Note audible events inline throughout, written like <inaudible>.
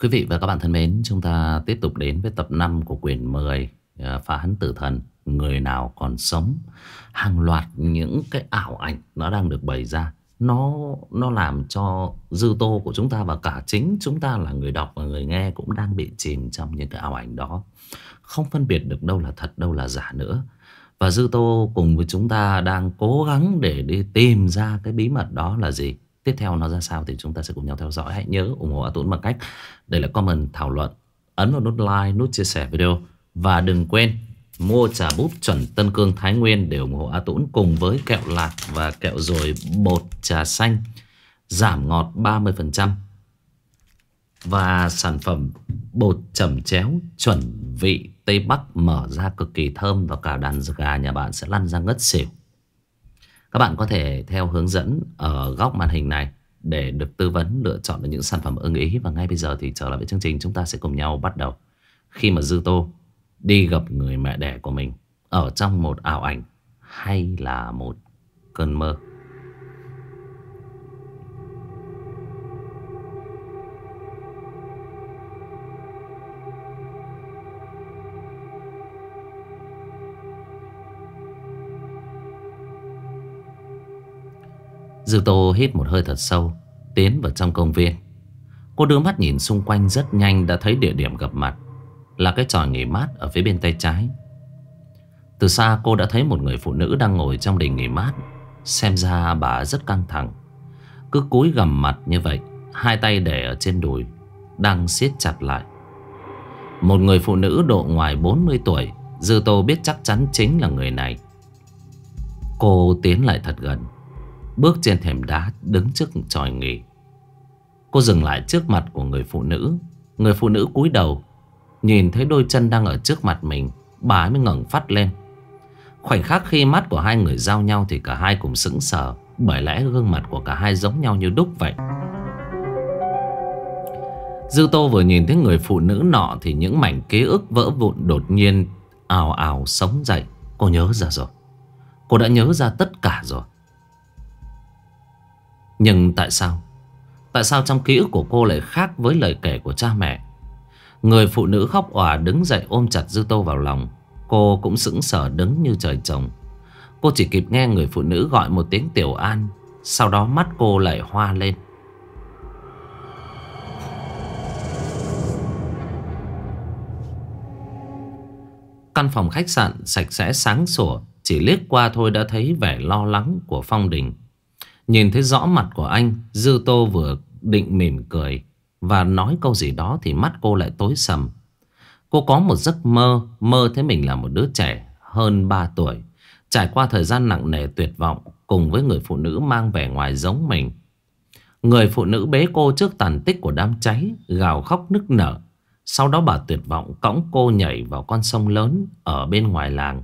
Quý vị và các bạn thân mến, chúng ta tiếp tục đến với tập 5 của quyển 10 à, Phá hắn tử thần, người nào còn sống Hàng loạt những cái ảo ảnh nó đang được bày ra Nó nó làm cho dư tô của chúng ta và cả chính chúng ta là người đọc và người nghe Cũng đang bị chìm trong những cái ảo ảnh đó Không phân biệt được đâu là thật, đâu là giả nữa Và dư tô cùng với chúng ta đang cố gắng để đi tìm ra cái bí mật đó là gì tiếp theo nó ra sao thì chúng ta sẽ cùng nhau theo dõi. Hãy nhớ ủng hộ A Tuấn bằng cách để lại comment, thảo luận, ấn vào nút like, nút chia sẻ video. Và đừng quên mua trà bút chuẩn Tân Cương Thái Nguyên để ủng hộ A Tuấn cùng với kẹo lạc và kẹo rồi bột trà xanh giảm ngọt 30%. Và sản phẩm bột chẩm chéo chuẩn vị Tây Bắc mở ra cực kỳ thơm và cả đàn gà nhà bạn sẽ lăn ra ngất xỉu. Các bạn có thể theo hướng dẫn ở góc màn hình này để được tư vấn lựa chọn được những sản phẩm ưng ý. Và ngay bây giờ thì trở lại với chương trình chúng ta sẽ cùng nhau bắt đầu. Khi mà Dư Tô đi gặp người mẹ đẻ của mình ở trong một ảo ảnh hay là một cơn mơ. Dư Tô hít một hơi thật sâu Tiến vào trong công viên Cô đưa mắt nhìn xung quanh rất nhanh Đã thấy địa điểm gặp mặt Là cái tròi nghỉ mát ở phía bên tay trái Từ xa cô đã thấy một người phụ nữ Đang ngồi trong đình nghỉ mát Xem ra bà rất căng thẳng Cứ cúi gằm mặt như vậy Hai tay để ở trên đùi Đang siết chặt lại Một người phụ nữ độ ngoài 40 tuổi Dư Tô biết chắc chắn chính là người này Cô tiến lại thật gần Bước trên thềm đá đứng trước tròi nghỉ Cô dừng lại trước mặt của người phụ nữ Người phụ nữ cúi đầu Nhìn thấy đôi chân đang ở trước mặt mình Bà mới ngẩng phát lên Khoảnh khắc khi mắt của hai người giao nhau Thì cả hai cùng sững sờ Bởi lẽ gương mặt của cả hai giống nhau như đúc vậy Dư Tô vừa nhìn thấy người phụ nữ nọ Thì những mảnh ký ức vỡ vụn đột nhiên Ào ào sống dậy Cô nhớ ra rồi Cô đã nhớ ra tất cả rồi nhưng tại sao? Tại sao trong ký ức của cô lại khác với lời kể của cha mẹ? Người phụ nữ khóc òa đứng dậy ôm chặt Dư Tô vào lòng. Cô cũng sững sờ đứng như trời trồng. Cô chỉ kịp nghe người phụ nữ gọi một tiếng tiểu an. Sau đó mắt cô lại hoa lên. Căn phòng khách sạn sạch sẽ sáng sủa, chỉ liếc qua thôi đã thấy vẻ lo lắng của Phong Đình. Nhìn thấy rõ mặt của anh Dư Tô vừa định mỉm cười Và nói câu gì đó Thì mắt cô lại tối sầm Cô có một giấc mơ Mơ thấy mình là một đứa trẻ hơn 3 tuổi Trải qua thời gian nặng nề tuyệt vọng Cùng với người phụ nữ mang vẻ ngoài giống mình Người phụ nữ bế cô trước tàn tích của đám cháy Gào khóc nức nở Sau đó bà tuyệt vọng cõng cô nhảy vào con sông lớn Ở bên ngoài làng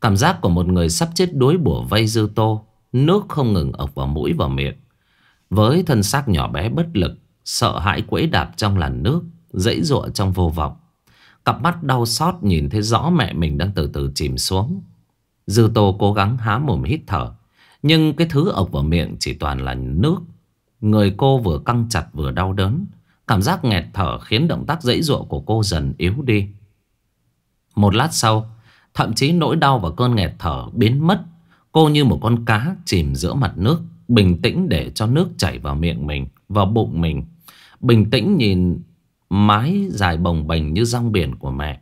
Cảm giác của một người sắp chết đuối bùa vây dư tô Nước không ngừng ộc vào mũi và miệng Với thân xác nhỏ bé bất lực Sợ hãi quẫy đạp trong làn nước Dãy ruộng trong vô vọng Cặp mắt đau xót nhìn thấy rõ mẹ mình đang từ từ chìm xuống Dư tô cố gắng há mồm hít thở Nhưng cái thứ ộc vào miệng chỉ toàn là nước Người cô vừa căng chặt vừa đau đớn Cảm giác nghẹt thở khiến động tác dãy ruộng của cô dần yếu đi Một lát sau Thậm chí nỗi đau và cơn nghẹt thở biến mất Cô như một con cá chìm giữa mặt nước Bình tĩnh để cho nước chảy vào miệng mình Vào bụng mình Bình tĩnh nhìn mái dài bồng bềnh như rong biển của mẹ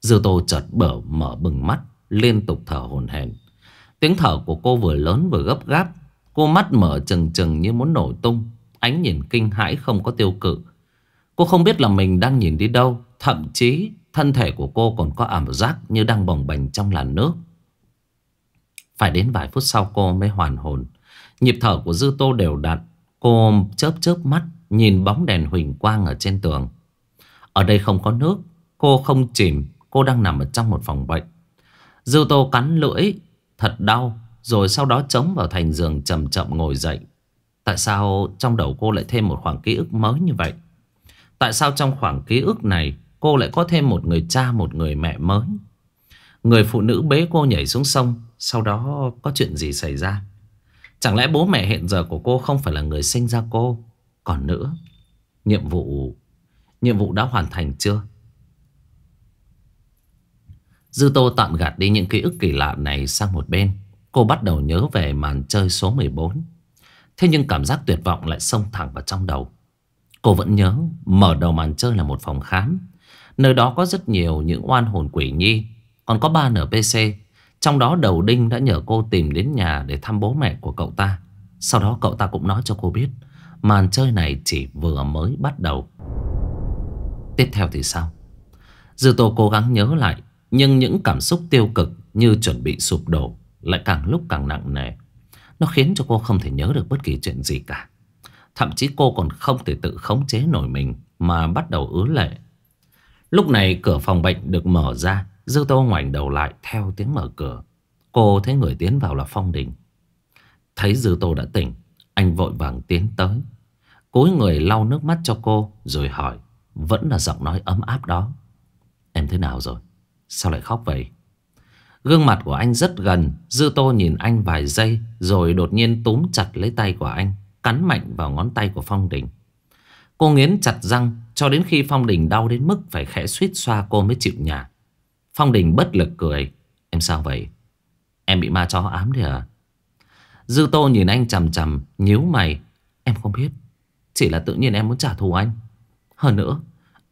Dư tô chợt bở mở bừng mắt Liên tục thở hồn hển Tiếng thở của cô vừa lớn vừa gấp gáp Cô mắt mở trừng trừng như muốn nổ tung Ánh nhìn kinh hãi không có tiêu cự Cô không biết là mình đang nhìn đi đâu Thậm chí thân thể của cô còn có ảm giác như đang bồng bềnh trong làn nước phải đến vài phút sau cô mới hoàn hồn Nhịp thở của Dư Tô đều đặn Cô chớp chớp mắt Nhìn bóng đèn huỳnh quang ở trên tường Ở đây không có nước Cô không chìm Cô đang nằm ở trong một phòng bệnh Dư Tô cắn lưỡi Thật đau Rồi sau đó chống vào thành giường chậm chậm ngồi dậy Tại sao trong đầu cô lại thêm một khoảng ký ức mới như vậy Tại sao trong khoảng ký ức này Cô lại có thêm một người cha một người mẹ mới Người phụ nữ bế cô nhảy xuống sông sau đó có chuyện gì xảy ra. Chẳng lẽ bố mẹ hiện giờ của cô không phải là người sinh ra cô? Còn nữa, nhiệm vụ nhiệm vụ đã hoàn thành chưa? Dư Tô tạm gạt đi những ký ức kỳ lạ này sang một bên. Cô bắt đầu nhớ về màn chơi số 14. Thế nhưng cảm giác tuyệt vọng lại xông thẳng vào trong đầu. Cô vẫn nhớ mở đầu màn chơi là một phòng khám. Nơi đó có rất nhiều những oan hồn quỷ nhi. Còn có ba NPC trong đó đầu đinh đã nhờ cô tìm đến nhà để thăm bố mẹ của cậu ta. Sau đó cậu ta cũng nói cho cô biết màn chơi này chỉ vừa mới bắt đầu. Tiếp theo thì sao? Dư Tô cố gắng nhớ lại nhưng những cảm xúc tiêu cực như chuẩn bị sụp đổ lại càng lúc càng nặng nề. Nó khiến cho cô không thể nhớ được bất kỳ chuyện gì cả. Thậm chí cô còn không thể tự khống chế nổi mình mà bắt đầu ứa lệ. Lúc này cửa phòng bệnh được mở ra Dư Tô ngoảnh đầu lại theo tiếng mở cửa. Cô thấy người tiến vào là Phong Đình. Thấy Dư Tô đã tỉnh, anh vội vàng tiến tới. Cúi người lau nước mắt cho cô rồi hỏi. Vẫn là giọng nói ấm áp đó. Em thế nào rồi? Sao lại khóc vậy? Gương mặt của anh rất gần. Dư Tô nhìn anh vài giây rồi đột nhiên túm chặt lấy tay của anh. Cắn mạnh vào ngón tay của Phong Đình. Cô nghiến chặt răng cho đến khi Phong Đình đau đến mức phải khẽ suýt xoa cô mới chịu nhả. Phong Đình bất lực cười Em sao vậy Em bị ma chó ám thế à Dư Tô nhìn anh chằm chằm nhíu mày Em không biết Chỉ là tự nhiên em muốn trả thù anh Hơn nữa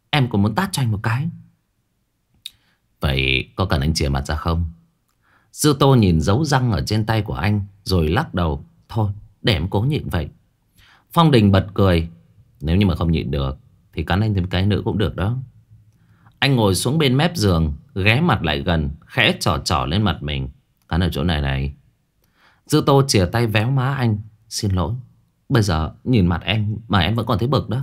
Em còn muốn tát cho anh một cái Vậy có cần anh chìa mặt ra không Dư Tô nhìn dấu răng ở trên tay của anh Rồi lắc đầu Thôi để em cố nhịn vậy Phong Đình bật cười Nếu như mà không nhịn được Thì cắn anh thêm cái nữa cũng được đó Anh ngồi xuống bên mép giường Ghé mặt lại gần Khẽ trò trò lên mặt mình Cắn ở chỗ này này Dư tô chìa tay véo má anh Xin lỗi Bây giờ nhìn mặt em mà em vẫn còn thấy bực đó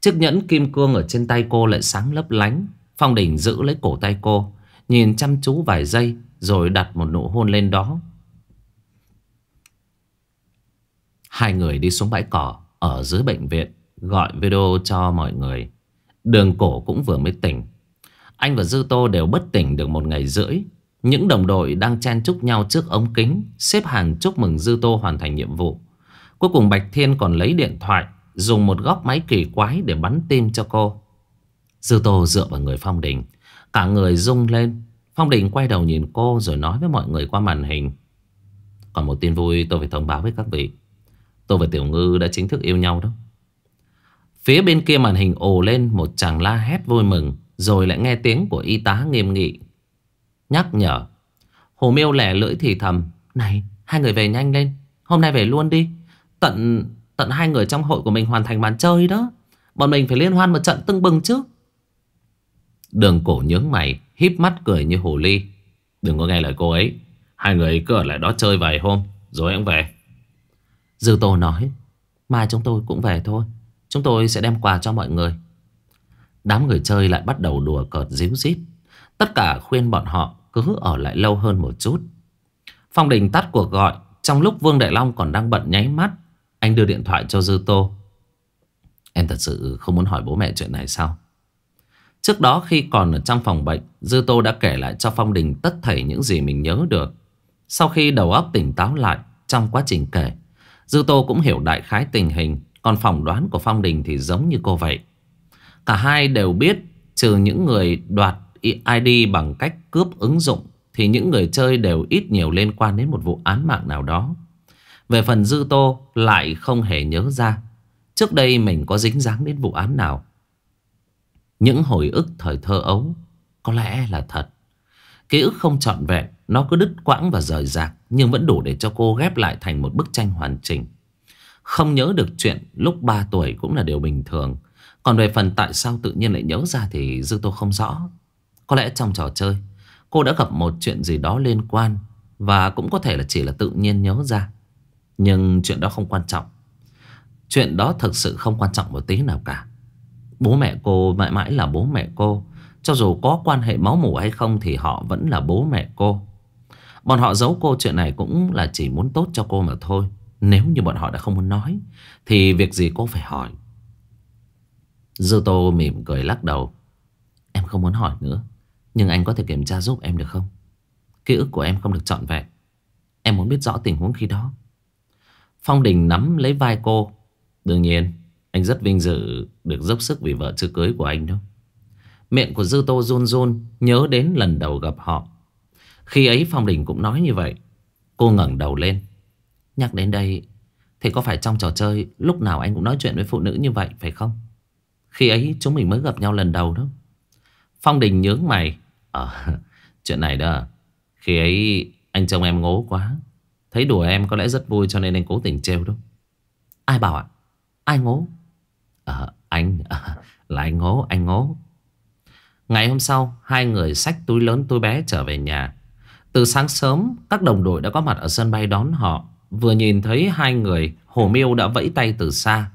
Chiếc nhẫn kim cương ở trên tay cô lại sáng lấp lánh Phong đình giữ lấy cổ tay cô Nhìn chăm chú vài giây Rồi đặt một nụ hôn lên đó Hai người đi xuống bãi cỏ Ở dưới bệnh viện Gọi video cho mọi người Đường cổ cũng vừa mới tỉnh anh và Dư Tô đều bất tỉnh được một ngày rưỡi Những đồng đội đang chen chúc nhau trước ống kính Xếp hàng chúc mừng Dư Tô hoàn thành nhiệm vụ Cuối cùng Bạch Thiên còn lấy điện thoại Dùng một góc máy kỳ quái để bắn tim cho cô Dư Tô dựa vào người Phong Đình Cả người rung lên Phong Đình quay đầu nhìn cô rồi nói với mọi người qua màn hình Còn một tin vui tôi phải thông báo với các vị Tôi và Tiểu Ngư đã chính thức yêu nhau đó Phía bên kia màn hình ồ lên một chàng la hét vui mừng rồi lại nghe tiếng của y tá nghiêm nghị Nhắc nhở Hồ Miêu lẻ lưỡi thì thầm Này hai người về nhanh lên Hôm nay về luôn đi Tận tận hai người trong hội của mình hoàn thành màn chơi đó Bọn mình phải liên hoan một trận tưng bừng chứ Đường cổ nhướng mày híp mắt cười như hồ ly Đừng có nghe lời cô ấy Hai người cứ ở lại đó chơi vài hôm Rồi em về Dư Tô nói Mai chúng tôi cũng về thôi Chúng tôi sẽ đem quà cho mọi người Đám người chơi lại bắt đầu đùa cợt díu dít Tất cả khuyên bọn họ cứ ở lại lâu hơn một chút Phong Đình tắt cuộc gọi Trong lúc Vương Đại Long còn đang bận nháy mắt Anh đưa điện thoại cho Dư Tô Em thật sự không muốn hỏi bố mẹ chuyện này sao Trước đó khi còn ở trong phòng bệnh Dư Tô đã kể lại cho Phong Đình tất thảy những gì mình nhớ được Sau khi đầu óc tỉnh táo lại Trong quá trình kể Dư Tô cũng hiểu đại khái tình hình Còn phỏng đoán của Phong Đình thì giống như cô vậy Cả hai đều biết trừ những người đoạt ID bằng cách cướp ứng dụng thì những người chơi đều ít nhiều liên quan đến một vụ án mạng nào đó. Về phần Dư Tô lại không hề nhớ ra trước đây mình có dính dáng đến vụ án nào. Những hồi ức thời thơ ấu có lẽ là thật. Ký ức không trọn vẹn, nó cứ đứt quãng và rời rạc nhưng vẫn đủ để cho cô ghép lại thành một bức tranh hoàn chỉnh. Không nhớ được chuyện lúc 3 tuổi cũng là điều bình thường. Còn về phần tại sao tự nhiên lại nhớ ra thì Dư Tô không rõ. Có lẽ trong trò chơi, cô đã gặp một chuyện gì đó liên quan và cũng có thể là chỉ là tự nhiên nhớ ra. Nhưng chuyện đó không quan trọng. Chuyện đó thực sự không quan trọng một tí nào cả. Bố mẹ cô mãi mãi là bố mẹ cô. Cho dù có quan hệ máu mủ hay không thì họ vẫn là bố mẹ cô. Bọn họ giấu cô chuyện này cũng là chỉ muốn tốt cho cô mà thôi. Nếu như bọn họ đã không muốn nói thì việc gì cô phải hỏi. Dư Tô mỉm cười lắc đầu. Em không muốn hỏi nữa. Nhưng anh có thể kiểm tra giúp em được không? Ký ức của em không được trọn vẹn. Em muốn biết rõ tình huống khi đó. Phong Đình nắm lấy vai cô. Đương nhiên, anh rất vinh dự được dốc sức vì vợ chưa cưới của anh đó. Miệng của Dư Tô run run nhớ đến lần đầu gặp họ. Khi ấy Phong Đình cũng nói như vậy. Cô ngẩng đầu lên. Nhắc đến đây, thì có phải trong trò chơi lúc nào anh cũng nói chuyện với phụ nữ như vậy phải không? Khi ấy chúng mình mới gặp nhau lần đầu đó Phong Đình nhớ mày à, <laughs> Chuyện này đó Khi ấy anh chồng em ngố quá Thấy đùa em có lẽ rất vui cho nên anh cố tình trêu đó Ai bảo ạ Ai ngố à, Anh à, <laughs> Là anh ngố Anh ngố Ngày hôm sau Hai người xách túi lớn túi bé trở về nhà Từ sáng sớm Các đồng đội đã có mặt ở sân bay đón họ Vừa nhìn thấy hai người Hồ Miêu đã vẫy tay từ xa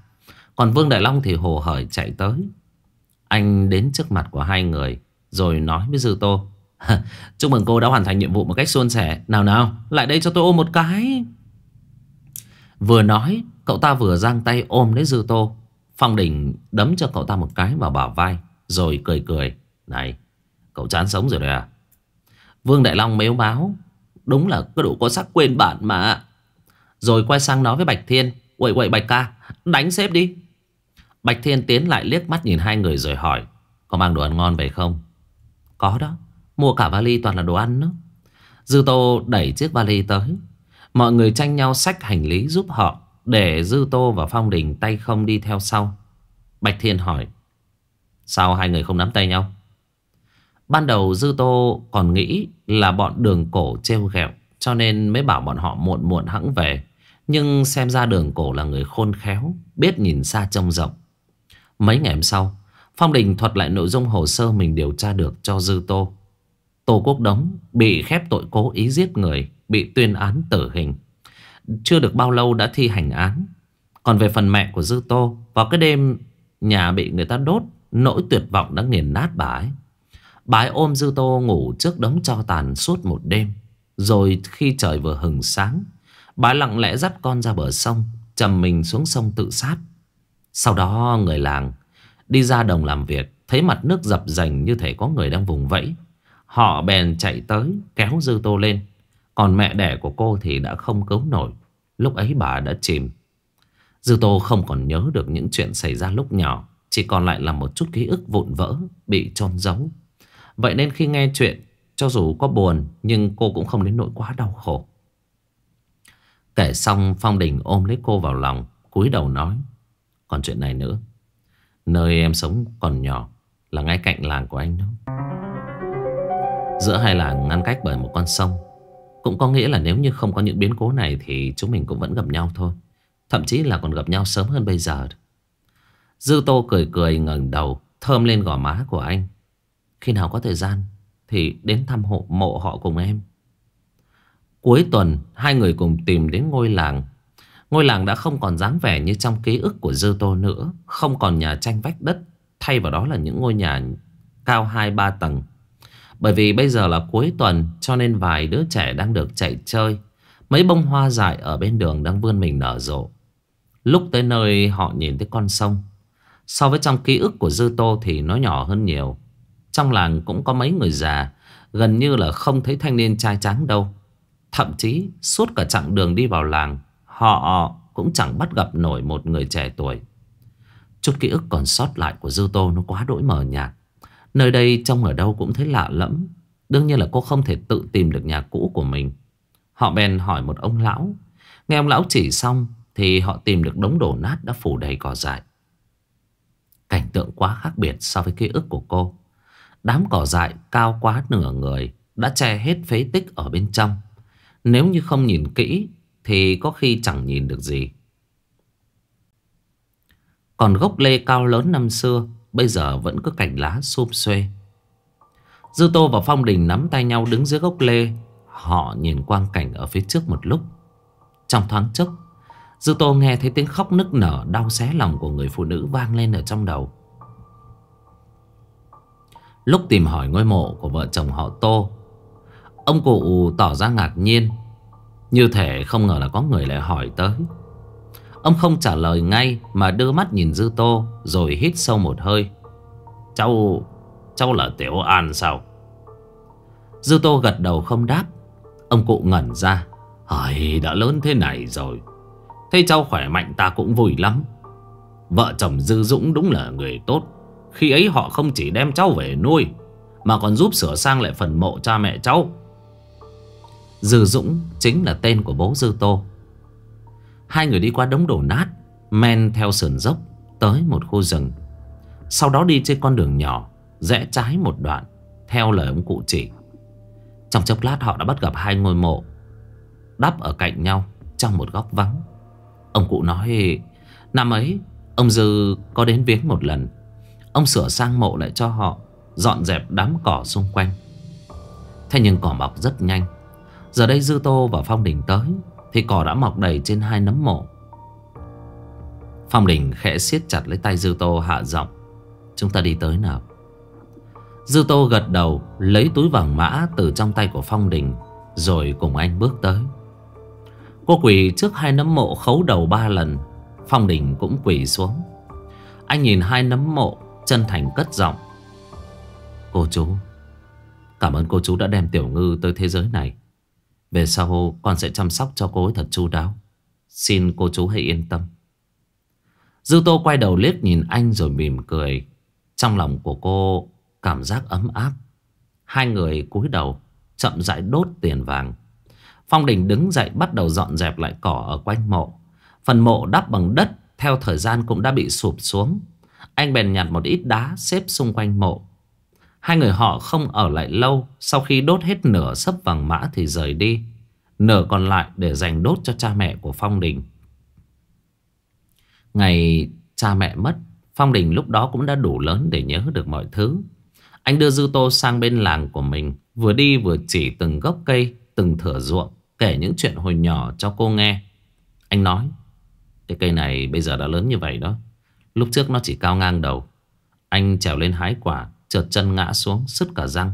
còn Vương Đại Long thì hồ hởi chạy tới Anh đến trước mặt của hai người Rồi nói với Dư Tô Chúc mừng cô đã hoàn thành nhiệm vụ một cách suôn sẻ Nào nào lại đây cho tôi ôm một cái Vừa nói Cậu ta vừa giang tay ôm lấy Dư Tô Phong Đình đấm cho cậu ta một cái vào bả vai Rồi cười cười Này cậu chán sống rồi đấy à Vương Đại Long mếu báo Đúng là cứ đủ có sắc quên bạn mà Rồi quay sang nói với Bạch Thiên Quậy quậy Bạch ca Đánh xếp đi Bạch Thiên tiến lại liếc mắt nhìn hai người rồi hỏi Có mang đồ ăn ngon về không? Có đó, mua cả vali toàn là đồ ăn đó Dư Tô đẩy chiếc vali tới Mọi người tranh nhau xách hành lý giúp họ Để Dư Tô và Phong Đình tay không đi theo sau Bạch Thiên hỏi Sao hai người không nắm tay nhau? Ban đầu Dư Tô còn nghĩ là bọn đường cổ treo ghẹo Cho nên mới bảo bọn họ muộn muộn hẵng về Nhưng xem ra đường cổ là người khôn khéo Biết nhìn xa trông rộng Mấy ngày hôm sau, Phong Đình thuật lại nội dung hồ sơ mình điều tra được cho Dư Tô. Tô Quốc Đống bị khép tội cố ý giết người, bị tuyên án tử hình. Chưa được bao lâu đã thi hành án. Còn về phần mẹ của Dư Tô, vào cái đêm nhà bị người ta đốt, nỗi tuyệt vọng đã nghiền nát bà ấy. Bà ấy ôm Dư Tô ngủ trước đống cho tàn suốt một đêm. Rồi khi trời vừa hừng sáng, bà lặng lẽ dắt con ra bờ sông, trầm mình xuống sông tự sát. Sau đó người làng đi ra đồng làm việc, thấy mặt nước dập dành như thể có người đang vùng vẫy. Họ bèn chạy tới, kéo dư tô lên. Còn mẹ đẻ của cô thì đã không cứu nổi. Lúc ấy bà đã chìm. Dư tô không còn nhớ được những chuyện xảy ra lúc nhỏ. Chỉ còn lại là một chút ký ức vụn vỡ, bị trôn giấu. Vậy nên khi nghe chuyện, cho dù có buồn, nhưng cô cũng không đến nỗi quá đau khổ. Kể xong Phong Đình ôm lấy cô vào lòng, cúi đầu nói. Còn chuyện này nữa Nơi em sống còn nhỏ Là ngay cạnh làng của anh đó Giữa hai làng ngăn cách bởi một con sông Cũng có nghĩa là nếu như không có những biến cố này Thì chúng mình cũng vẫn gặp nhau thôi Thậm chí là còn gặp nhau sớm hơn bây giờ Dư Tô cười cười ngẩng đầu Thơm lên gò má của anh Khi nào có thời gian Thì đến thăm hộ mộ họ cùng em Cuối tuần Hai người cùng tìm đến ngôi làng Ngôi làng đã không còn dáng vẻ như trong ký ức của Dư Tô nữa. Không còn nhà tranh vách đất. Thay vào đó là những ngôi nhà cao 2-3 tầng. Bởi vì bây giờ là cuối tuần cho nên vài đứa trẻ đang được chạy chơi. Mấy bông hoa dại ở bên đường đang vươn mình nở rộ. Lúc tới nơi họ nhìn thấy con sông. So với trong ký ức của Dư Tô thì nó nhỏ hơn nhiều. Trong làng cũng có mấy người già, gần như là không thấy thanh niên trai tráng đâu. Thậm chí suốt cả chặng đường đi vào làng Họ cũng chẳng bắt gặp nổi một người trẻ tuổi Chút ký ức còn sót lại của Dư Tô nó quá đỗi mờ nhạt Nơi đây trông ở đâu cũng thấy lạ lẫm Đương nhiên là cô không thể tự tìm được nhà cũ của mình Họ bèn hỏi một ông lão Nghe ông lão chỉ xong Thì họ tìm được đống đổ nát đã phủ đầy cỏ dại Cảnh tượng quá khác biệt so với ký ức của cô Đám cỏ dại cao quá nửa người Đã che hết phế tích ở bên trong Nếu như không nhìn kỹ thì có khi chẳng nhìn được gì. Còn gốc lê cao lớn năm xưa bây giờ vẫn cứ cành lá xôm xuê. Dư Tô và Phong Đình nắm tay nhau đứng dưới gốc lê. Họ nhìn quang cảnh ở phía trước một lúc. Trong thoáng chốc, Dư Tô nghe thấy tiếng khóc nức nở đau xé lòng của người phụ nữ vang lên ở trong đầu. Lúc tìm hỏi ngôi mộ của vợ chồng họ Tô, ông cụ tỏ ra ngạc nhiên như thể không ngờ là có người lại hỏi tới Ông không trả lời ngay Mà đưa mắt nhìn Dư Tô Rồi hít sâu một hơi Cháu... cháu là Tiểu An sao? Dư Tô gật đầu không đáp Ông cụ ngẩn ra Hời đã lớn thế này rồi Thấy cháu khỏe mạnh ta cũng vui lắm Vợ chồng Dư Dũng đúng là người tốt Khi ấy họ không chỉ đem cháu về nuôi Mà còn giúp sửa sang lại phần mộ cha mẹ cháu Dư Dũng chính là tên của bố Dư Tô Hai người đi qua đống đổ nát Men theo sườn dốc Tới một khu rừng Sau đó đi trên con đường nhỏ Rẽ trái một đoạn Theo lời ông cụ chỉ Trong chốc lát họ đã bắt gặp hai ngôi mộ Đắp ở cạnh nhau Trong một góc vắng Ông cụ nói Năm ấy Ông Dư có đến viếng một lần Ông sửa sang mộ lại cho họ Dọn dẹp đám cỏ xung quanh Thế nhưng cỏ mọc rất nhanh Giờ đây Dư Tô và Phong Đình tới Thì cỏ đã mọc đầy trên hai nấm mộ Phong Đình khẽ siết chặt lấy tay Dư Tô hạ giọng Chúng ta đi tới nào Dư Tô gật đầu Lấy túi vàng mã từ trong tay của Phong Đình Rồi cùng anh bước tới Cô quỳ trước hai nấm mộ khấu đầu ba lần Phong Đình cũng quỳ xuống Anh nhìn hai nấm mộ Chân thành cất giọng Cô chú Cảm ơn cô chú đã đem Tiểu Ngư tới thế giới này về sau con sẽ chăm sóc cho cô ấy thật chu đáo Xin cô chú hãy yên tâm Dư tô quay đầu liếc nhìn anh rồi mỉm cười Trong lòng của cô cảm giác ấm áp Hai người cúi đầu chậm rãi đốt tiền vàng Phong Đình đứng dậy bắt đầu dọn dẹp lại cỏ ở quanh mộ Phần mộ đắp bằng đất theo thời gian cũng đã bị sụp xuống Anh bèn nhặt một ít đá xếp xung quanh mộ Hai người họ không ở lại lâu Sau khi đốt hết nửa sấp vàng mã thì rời đi Nửa còn lại để dành đốt cho cha mẹ của Phong Đình Ngày cha mẹ mất Phong Đình lúc đó cũng đã đủ lớn để nhớ được mọi thứ Anh đưa Dư Tô sang bên làng của mình Vừa đi vừa chỉ từng gốc cây Từng thửa ruộng Kể những chuyện hồi nhỏ cho cô nghe Anh nói Cái cây này bây giờ đã lớn như vậy đó Lúc trước nó chỉ cao ngang đầu Anh trèo lên hái quả trượt chân ngã xuống sứt cả răng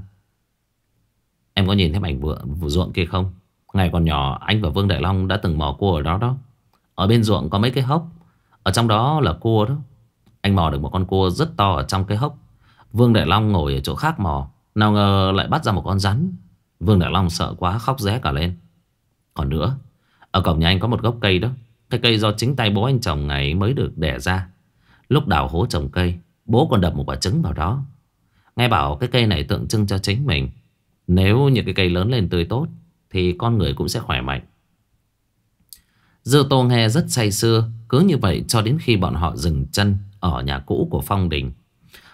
Em có nhìn thấy mảnh vựa, vụ ruộng kia không? Ngày còn nhỏ anh và Vương Đại Long đã từng mò cua ở đó đó Ở bên ruộng có mấy cái hốc Ở trong đó là cua đó Anh mò được một con cua rất to ở trong cái hốc Vương Đại Long ngồi ở chỗ khác mò Nào ngờ lại bắt ra một con rắn Vương Đại Long sợ quá khóc ré cả lên Còn nữa Ở cổng nhà anh có một gốc cây đó Cái cây do chính tay bố anh chồng ngày mới được đẻ ra Lúc đào hố trồng cây Bố còn đập một quả trứng vào đó Nghe bảo cái cây này tượng trưng cho chính mình Nếu những cái cây lớn lên tươi tốt Thì con người cũng sẽ khỏe mạnh Dư Tô nghe rất say sưa Cứ như vậy cho đến khi bọn họ dừng chân Ở nhà cũ của Phong Đình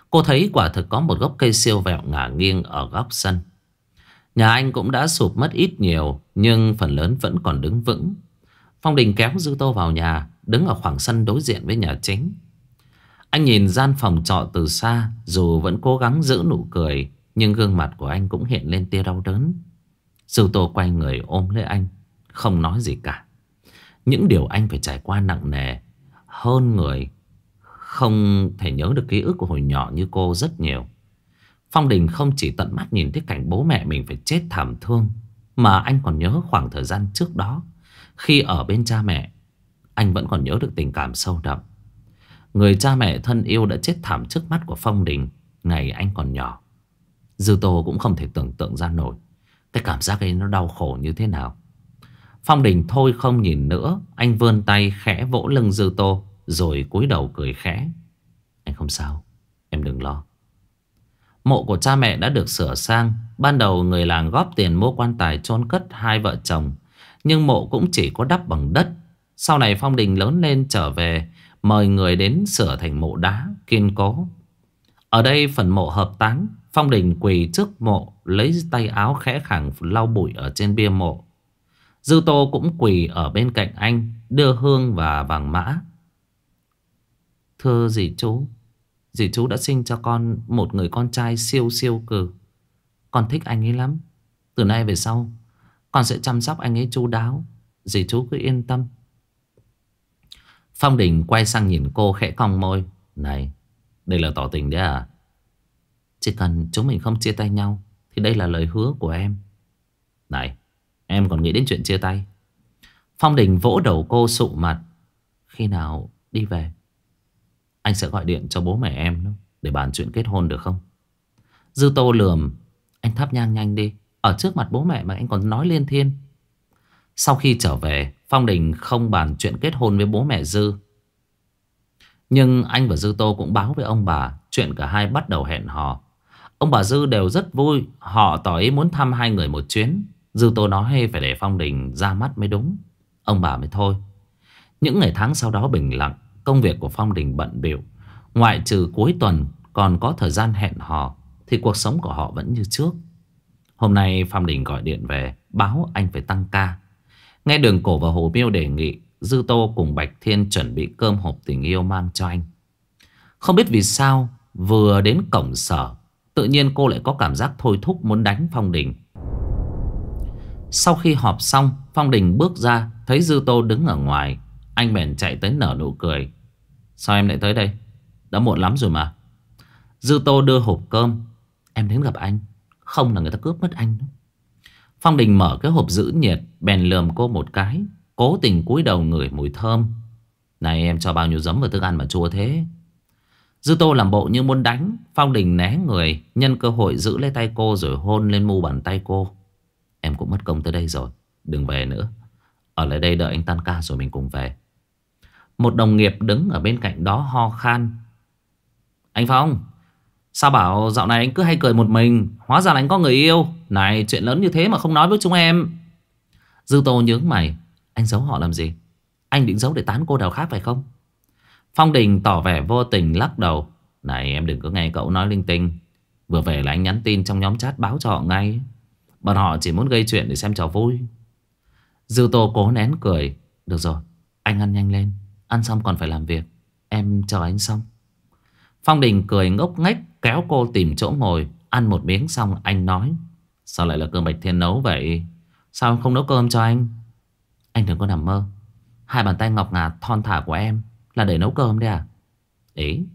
Cô thấy quả thực có một gốc cây siêu vẹo ngả nghiêng ở góc sân Nhà anh cũng đã sụp mất ít nhiều Nhưng phần lớn vẫn còn đứng vững Phong Đình kéo Dư Tô vào nhà Đứng ở khoảng sân đối diện với nhà chính anh nhìn gian phòng trọ từ xa Dù vẫn cố gắng giữ nụ cười Nhưng gương mặt của anh cũng hiện lên tia đau đớn Sư Tô quay người ôm lấy anh Không nói gì cả Những điều anh phải trải qua nặng nề Hơn người Không thể nhớ được ký ức của hồi nhỏ như cô rất nhiều Phong Đình không chỉ tận mắt nhìn thấy cảnh bố mẹ mình phải chết thảm thương Mà anh còn nhớ khoảng thời gian trước đó Khi ở bên cha mẹ Anh vẫn còn nhớ được tình cảm sâu đậm Người cha mẹ thân yêu đã chết thảm trước mắt của Phong Đình Ngày anh còn nhỏ Dư Tô cũng không thể tưởng tượng ra nổi Cái cảm giác ấy nó đau khổ như thế nào Phong Đình thôi không nhìn nữa Anh vươn tay khẽ vỗ lưng Dư Tô Rồi cúi đầu cười khẽ Anh không sao Em đừng lo Mộ của cha mẹ đã được sửa sang Ban đầu người làng góp tiền mua quan tài chôn cất hai vợ chồng Nhưng mộ cũng chỉ có đắp bằng đất Sau này Phong Đình lớn lên trở về mời người đến sửa thành mộ đá kiên cố. Ở đây phần mộ hợp táng, Phong Đình quỳ trước mộ, lấy tay áo khẽ khẳng lau bụi ở trên bia mộ. Dư Tô cũng quỳ ở bên cạnh anh, đưa hương và vàng mã. Thưa dì chú, dì chú đã sinh cho con một người con trai siêu siêu cừ. Con thích anh ấy lắm. Từ nay về sau, con sẽ chăm sóc anh ấy chú đáo. Dì chú cứ yên tâm. Phong Đình quay sang nhìn cô khẽ cong môi. Này, đây là tỏ tình đấy à? Chỉ cần chúng mình không chia tay nhau thì đây là lời hứa của em. Này, em còn nghĩ đến chuyện chia tay. Phong Đình vỗ đầu cô sụ mặt. Khi nào đi về, anh sẽ gọi điện cho bố mẹ em để bàn chuyện kết hôn được không? Dư Tô lườm, anh thắp nhang nhanh đi. Ở trước mặt bố mẹ mà anh còn nói liên thiên. Sau khi trở về, Phong Đình không bàn chuyện kết hôn với bố mẹ Dư. Nhưng anh và Dư Tô cũng báo với ông bà chuyện cả hai bắt đầu hẹn hò. Ông bà Dư đều rất vui, họ tỏ ý muốn thăm hai người một chuyến. Dư Tô nói hay phải để Phong Đình ra mắt mới đúng. Ông bà mới thôi. Những ngày tháng sau đó bình lặng, công việc của Phong Đình bận biểu. Ngoại trừ cuối tuần còn có thời gian hẹn hò thì cuộc sống của họ vẫn như trước. Hôm nay Phong Đình gọi điện về báo anh phải tăng ca. Nghe đường cổ và hồ miêu đề nghị Dư Tô cùng Bạch Thiên chuẩn bị cơm hộp tình yêu mang cho anh Không biết vì sao Vừa đến cổng sở Tự nhiên cô lại có cảm giác thôi thúc muốn đánh Phong Đình Sau khi họp xong Phong Đình bước ra Thấy Dư Tô đứng ở ngoài Anh bèn chạy tới nở nụ cười Sao em lại tới đây Đã muộn lắm rồi mà Dư Tô đưa hộp cơm Em đến gặp anh Không là người ta cướp mất anh nữa Phong Đình mở cái hộp giữ nhiệt Bèn lườm cô một cái Cố tình cúi đầu ngửi mùi thơm Này em cho bao nhiêu giấm vào thức ăn mà chua thế Dư tô làm bộ như muốn đánh Phong Đình né người Nhân cơ hội giữ lấy tay cô rồi hôn lên mu bàn tay cô Em cũng mất công tới đây rồi Đừng về nữa Ở lại đây đợi anh tan ca rồi mình cùng về Một đồng nghiệp đứng ở bên cạnh đó ho khan Anh Phong Sao bảo dạo này anh cứ hay cười một mình Hóa ra là anh có người yêu Này chuyện lớn như thế mà không nói với chúng em Dư Tô nhướng mày Anh giấu họ làm gì Anh định giấu để tán cô đào khác phải không Phong Đình tỏ vẻ vô tình lắc đầu Này em đừng có nghe cậu nói linh tinh Vừa về là anh nhắn tin trong nhóm chat báo cho họ ngay Bọn họ chỉ muốn gây chuyện để xem trò vui Dư Tô cố nén cười Được rồi Anh ăn nhanh lên Ăn xong còn phải làm việc Em chờ anh xong Phong Đình cười ngốc nghếch Kéo cô tìm chỗ ngồi Ăn một miếng xong anh nói Sao lại là cơm bạch thiên nấu vậy Sao không nấu cơm cho anh Anh đừng có nằm mơ Hai bàn tay ngọc ngà thon thả của em Là để nấu cơm đấy à Ý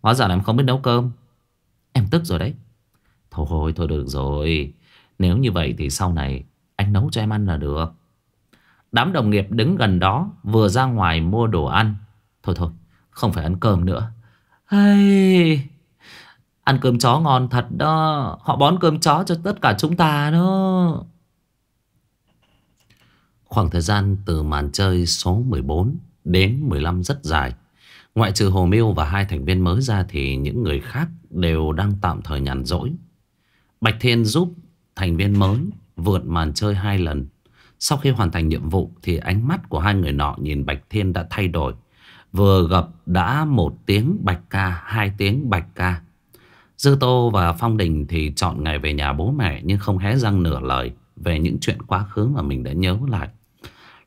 Hóa ra là em không biết nấu cơm Em tức rồi đấy Thôi thôi được rồi Nếu như vậy thì sau này Anh nấu cho em ăn là được Đám đồng nghiệp đứng gần đó Vừa ra ngoài mua đồ ăn Thôi thôi không phải ăn cơm nữa Hey Ăn cơm chó ngon thật đó Họ bón cơm chó cho tất cả chúng ta đó Khoảng thời gian từ màn chơi số 14 đến 15 rất dài Ngoại trừ Hồ Miêu và hai thành viên mới ra Thì những người khác đều đang tạm thời nhàn rỗi Bạch Thiên giúp thành viên mới vượt màn chơi hai lần Sau khi hoàn thành nhiệm vụ Thì ánh mắt của hai người nọ nhìn Bạch Thiên đã thay đổi Vừa gặp đã một tiếng bạch ca, hai tiếng bạch ca. Dư Tô và Phong Đình thì chọn ngày về nhà bố mẹ nhưng không hé răng nửa lời về những chuyện quá khứ mà mình đã nhớ lại.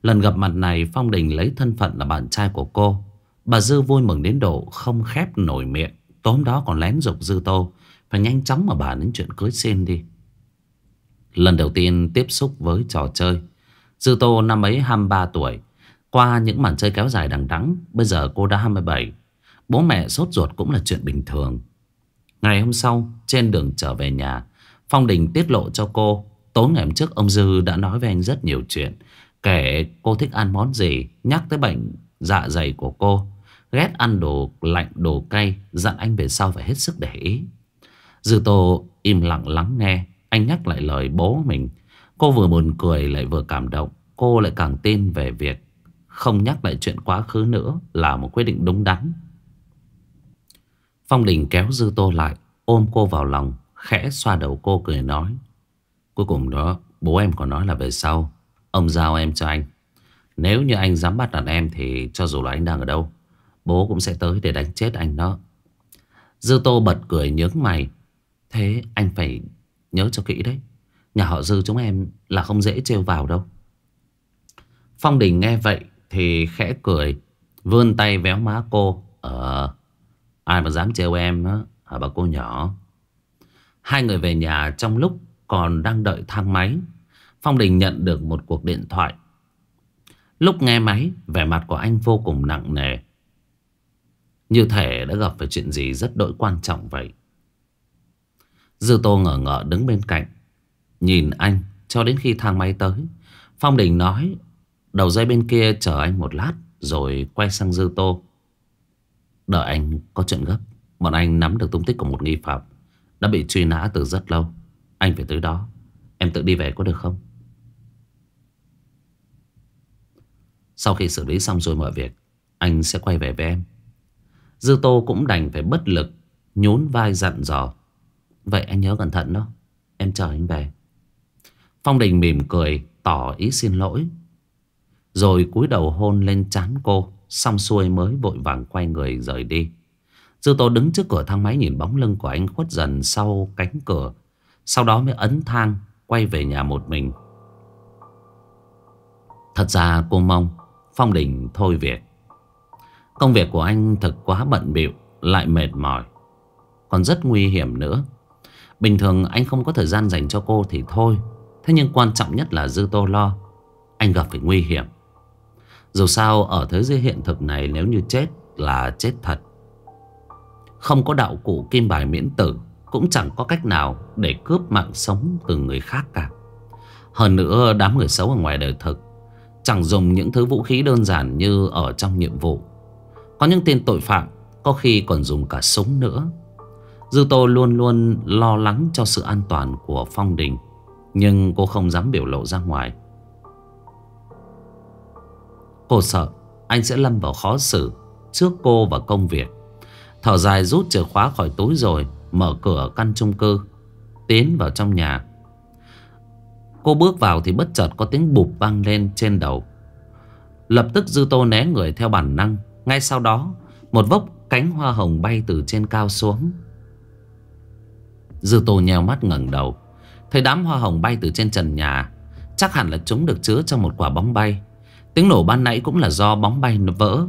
Lần gặp mặt này Phong Đình lấy thân phận là bạn trai của cô. Bà Dư vui mừng đến độ không khép nổi miệng. Tóm đó còn lén dục Dư Tô. Phải nhanh chóng mà bàn đến chuyện cưới xin đi. Lần đầu tiên tiếp xúc với trò chơi. Dư Tô năm ấy 23 tuổi. Qua những màn chơi kéo dài đằng đẵng bây giờ cô đã 27. Bố mẹ sốt ruột cũng là chuyện bình thường. Ngày hôm sau, trên đường trở về nhà, Phong Đình tiết lộ cho cô Tối ngày hôm trước ông Dư đã nói với anh rất nhiều chuyện Kể cô thích ăn món gì Nhắc tới bệnh dạ dày của cô Ghét ăn đồ lạnh đồ cay Dặn anh về sau phải hết sức để ý Dư Tô im lặng lắng nghe Anh nhắc lại lời bố mình Cô vừa buồn cười lại vừa cảm động Cô lại càng tin về việc Không nhắc lại chuyện quá khứ nữa Là một quyết định đúng đắn Phong Đình kéo Dư Tô lại, ôm cô vào lòng, khẽ xoa đầu cô cười nói. Cuối cùng đó, bố em còn nói là về sau, ông giao em cho anh. Nếu như anh dám bắt nạt em thì cho dù là anh đang ở đâu, bố cũng sẽ tới để đánh chết anh đó. Dư Tô bật cười nhướng mày. Thế anh phải nhớ cho kỹ đấy. Nhà họ Dư chúng em là không dễ trêu vào đâu. Phong Đình nghe vậy thì khẽ cười, vươn tay véo má cô. Ờ... Uh... Ai mà dám trêu em á Hả bà cô nhỏ Hai người về nhà trong lúc còn đang đợi thang máy Phong Đình nhận được một cuộc điện thoại Lúc nghe máy Vẻ mặt của anh vô cùng nặng nề Như thể đã gặp phải chuyện gì rất đội quan trọng vậy Dư Tô ngờ ngợ đứng bên cạnh Nhìn anh cho đến khi thang máy tới Phong Đình nói Đầu dây bên kia chờ anh một lát Rồi quay sang Dư Tô Đợi anh có chuyện gấp Bọn anh nắm được tung tích của một nghi phạm Đã bị truy nã từ rất lâu Anh phải tới đó Em tự đi về có được không Sau khi xử lý xong rồi mọi việc Anh sẽ quay về với em Dư tô cũng đành phải bất lực Nhún vai dặn dò Vậy anh nhớ cẩn thận đó Em chờ anh về Phong Đình mỉm cười tỏ ý xin lỗi Rồi cúi đầu hôn lên chán cô Xong xuôi mới vội vàng quay người rời đi Dư Tô đứng trước cửa thang máy nhìn bóng lưng của anh khuất dần sau cánh cửa Sau đó mới ấn thang quay về nhà một mình Thật ra cô mong Phong Đình thôi việc Công việc của anh thật quá bận bịu Lại mệt mỏi Còn rất nguy hiểm nữa Bình thường anh không có thời gian dành cho cô thì thôi Thế nhưng quan trọng nhất là Dư Tô lo Anh gặp phải nguy hiểm dù sao ở thế giới hiện thực này nếu như chết là chết thật Không có đạo cụ kim bài miễn tử Cũng chẳng có cách nào để cướp mạng sống từ người khác cả Hơn nữa đám người xấu ở ngoài đời thực Chẳng dùng những thứ vũ khí đơn giản như ở trong nhiệm vụ Có những tên tội phạm có khi còn dùng cả súng nữa Dư Tô luôn luôn lo lắng cho sự an toàn của Phong Đình Nhưng cô không dám biểu lộ ra ngoài Cô sợ anh sẽ lâm vào khó xử trước cô và công việc. Thở dài rút chìa khóa khỏi túi rồi mở cửa căn chung cư, tiến vào trong nhà. Cô bước vào thì bất chợt có tiếng bụp vang lên trên đầu. Lập tức Dư Tô né người theo bản năng. Ngay sau đó, một vốc cánh hoa hồng bay từ trên cao xuống. Dư Tô nheo mắt ngẩng đầu, thấy đám hoa hồng bay từ trên trần nhà. Chắc hẳn là chúng được chứa trong một quả bóng bay. Tiếng nổ ban nãy cũng là do bóng bay nó vỡ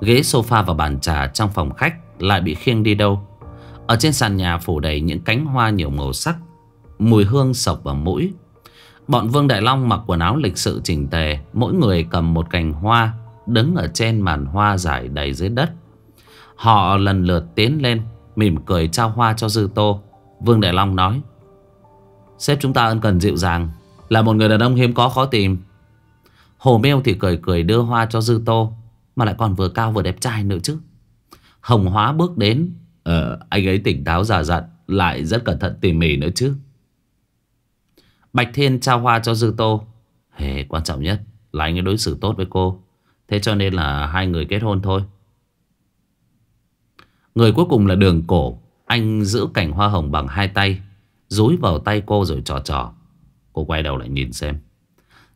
Ghế sofa và bàn trà trong phòng khách lại bị khiêng đi đâu Ở trên sàn nhà phủ đầy những cánh hoa nhiều màu sắc Mùi hương sộc vào mũi Bọn Vương Đại Long mặc quần áo lịch sự chỉnh tề Mỗi người cầm một cành hoa Đứng ở trên màn hoa dài đầy dưới đất Họ lần lượt tiến lên Mỉm cười trao hoa cho Dư Tô Vương Đại Long nói Sếp chúng ta ân cần dịu dàng Là một người đàn ông hiếm có khó tìm Hồ Miêu thì cười cười đưa hoa cho Dư Tô Mà lại còn vừa cao vừa đẹp trai nữa chứ Hồng Hóa bước đến Ờ anh ấy tỉnh táo giả dặn Lại rất cẩn thận tỉ mỉ nữa chứ Bạch Thiên trao hoa cho Dư Tô Hề quan trọng nhất là anh ấy đối xử tốt với cô Thế cho nên là hai người kết hôn thôi Người cuối cùng là đường cổ Anh giữ cảnh hoa hồng bằng hai tay Rúi vào tay cô rồi trò trò Cô quay đầu lại nhìn xem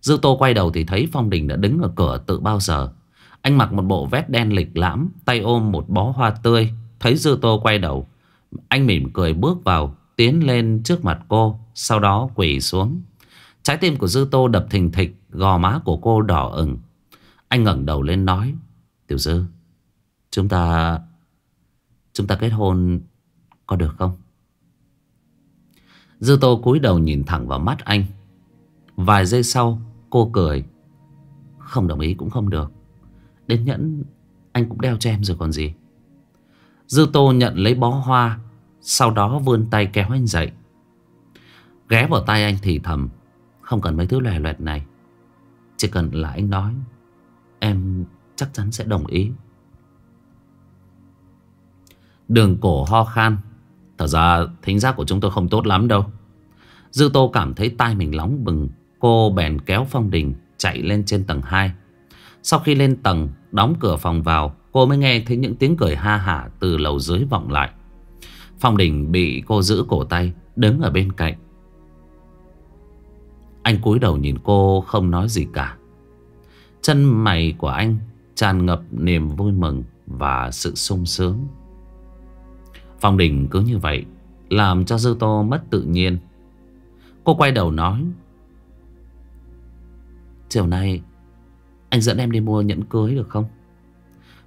Dư tô quay đầu thì thấy Phong Đình đã đứng ở cửa tự bao giờ Anh mặc một bộ vest đen lịch lãm Tay ôm một bó hoa tươi Thấy Dư tô quay đầu Anh mỉm cười bước vào Tiến lên trước mặt cô Sau đó quỳ xuống Trái tim của Dư tô đập thình thịch Gò má của cô đỏ ửng Anh ngẩng đầu lên nói Tiểu Dư Chúng ta Chúng ta kết hôn Có được không Dư Tô cúi đầu nhìn thẳng vào mắt anh Vài giây sau cô cười Không đồng ý cũng không được Đến nhẫn anh cũng đeo cho em rồi còn gì Dư Tô nhận lấy bó hoa Sau đó vươn tay kéo anh dậy Ghé vào tay anh thì thầm Không cần mấy thứ lòe loẹt này Chỉ cần là anh nói Em chắc chắn sẽ đồng ý Đường cổ ho khan Thật ra thính giác của chúng tôi không tốt lắm đâu Dư tô cảm thấy tai mình nóng bừng Cô bèn kéo Phong Đình chạy lên trên tầng 2 Sau khi lên tầng Đóng cửa phòng vào Cô mới nghe thấy những tiếng cười ha hả Từ lầu dưới vọng lại Phong Đình bị cô giữ cổ tay Đứng ở bên cạnh Anh cúi đầu nhìn cô không nói gì cả Chân mày của anh tràn ngập niềm vui mừng và sự sung sướng Phong Đình cứ như vậy Làm cho Dư Tô mất tự nhiên Cô quay đầu nói Chiều nay Anh dẫn em đi mua nhẫn cưới được không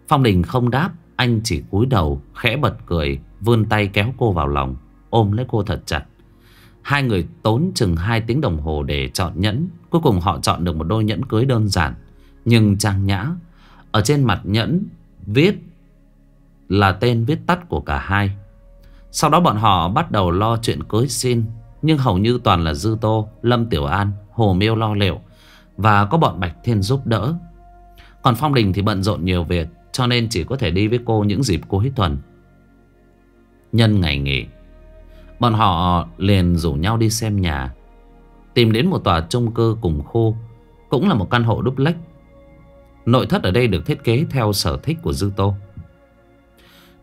Phong Đình không đáp Anh chỉ cúi đầu khẽ bật cười Vươn tay kéo cô vào lòng Ôm lấy cô thật chặt Hai người tốn chừng 2 tiếng đồng hồ để chọn nhẫn Cuối cùng họ chọn được một đôi nhẫn cưới đơn giản Nhưng trang nhã Ở trên mặt nhẫn Viết Là tên viết tắt của cả hai sau đó bọn họ bắt đầu lo chuyện cưới xin Nhưng hầu như toàn là Dư Tô, Lâm Tiểu An, Hồ Miêu lo liệu Và có bọn Bạch Thiên giúp đỡ Còn Phong Đình thì bận rộn nhiều việc Cho nên chỉ có thể đi với cô những dịp cuối tuần Nhân ngày nghỉ Bọn họ liền rủ nhau đi xem nhà Tìm đến một tòa chung cư cùng khu Cũng là một căn hộ duplex Nội thất ở đây được thiết kế theo sở thích của Dư Tô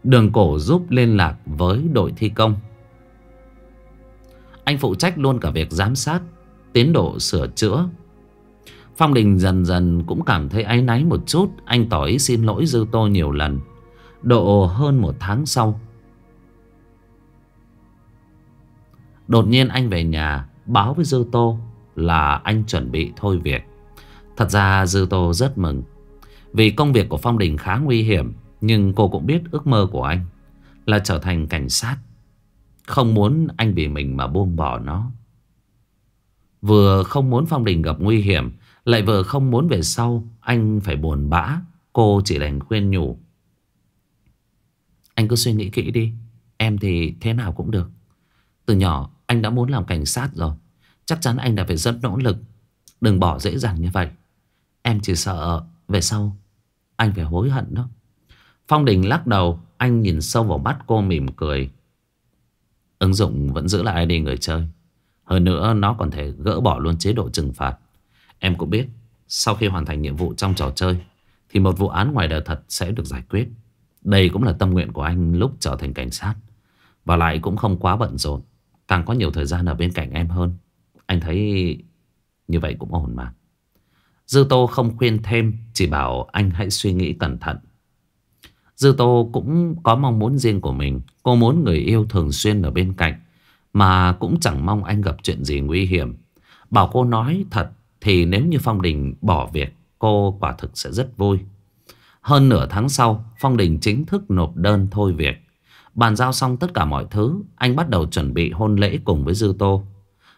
Đường cổ giúp liên lạc với đội thi công Anh phụ trách luôn cả việc giám sát Tiến độ sửa chữa Phong Đình dần dần cũng cảm thấy áy náy một chút Anh tỏ ý xin lỗi Dư Tô nhiều lần Độ hơn một tháng sau Đột nhiên anh về nhà Báo với Dư Tô là anh chuẩn bị thôi việc Thật ra Dư Tô rất mừng Vì công việc của Phong Đình khá nguy hiểm nhưng cô cũng biết ước mơ của anh Là trở thành cảnh sát Không muốn anh vì mình mà buông bỏ nó Vừa không muốn Phong Đình gặp nguy hiểm Lại vừa không muốn về sau Anh phải buồn bã Cô chỉ đành khuyên nhủ Anh cứ suy nghĩ kỹ đi Em thì thế nào cũng được Từ nhỏ anh đã muốn làm cảnh sát rồi Chắc chắn anh đã phải rất nỗ lực Đừng bỏ dễ dàng như vậy Em chỉ sợ về sau Anh phải hối hận đó Phong Đình lắc đầu Anh nhìn sâu vào mắt cô mỉm cười Ứng dụng vẫn giữ lại ID người chơi Hơn nữa nó còn thể gỡ bỏ luôn chế độ trừng phạt Em cũng biết Sau khi hoàn thành nhiệm vụ trong trò chơi Thì một vụ án ngoài đời thật sẽ được giải quyết Đây cũng là tâm nguyện của anh lúc trở thành cảnh sát Và lại cũng không quá bận rộn Càng có nhiều thời gian ở bên cạnh em hơn Anh thấy như vậy cũng ổn mà Dư Tô không khuyên thêm Chỉ bảo anh hãy suy nghĩ cẩn thận Dư Tô cũng có mong muốn riêng của mình Cô muốn người yêu thường xuyên ở bên cạnh Mà cũng chẳng mong anh gặp chuyện gì nguy hiểm Bảo cô nói thật Thì nếu như Phong Đình bỏ việc Cô quả thực sẽ rất vui Hơn nửa tháng sau Phong Đình chính thức nộp đơn thôi việc Bàn giao xong tất cả mọi thứ Anh bắt đầu chuẩn bị hôn lễ cùng với Dư Tô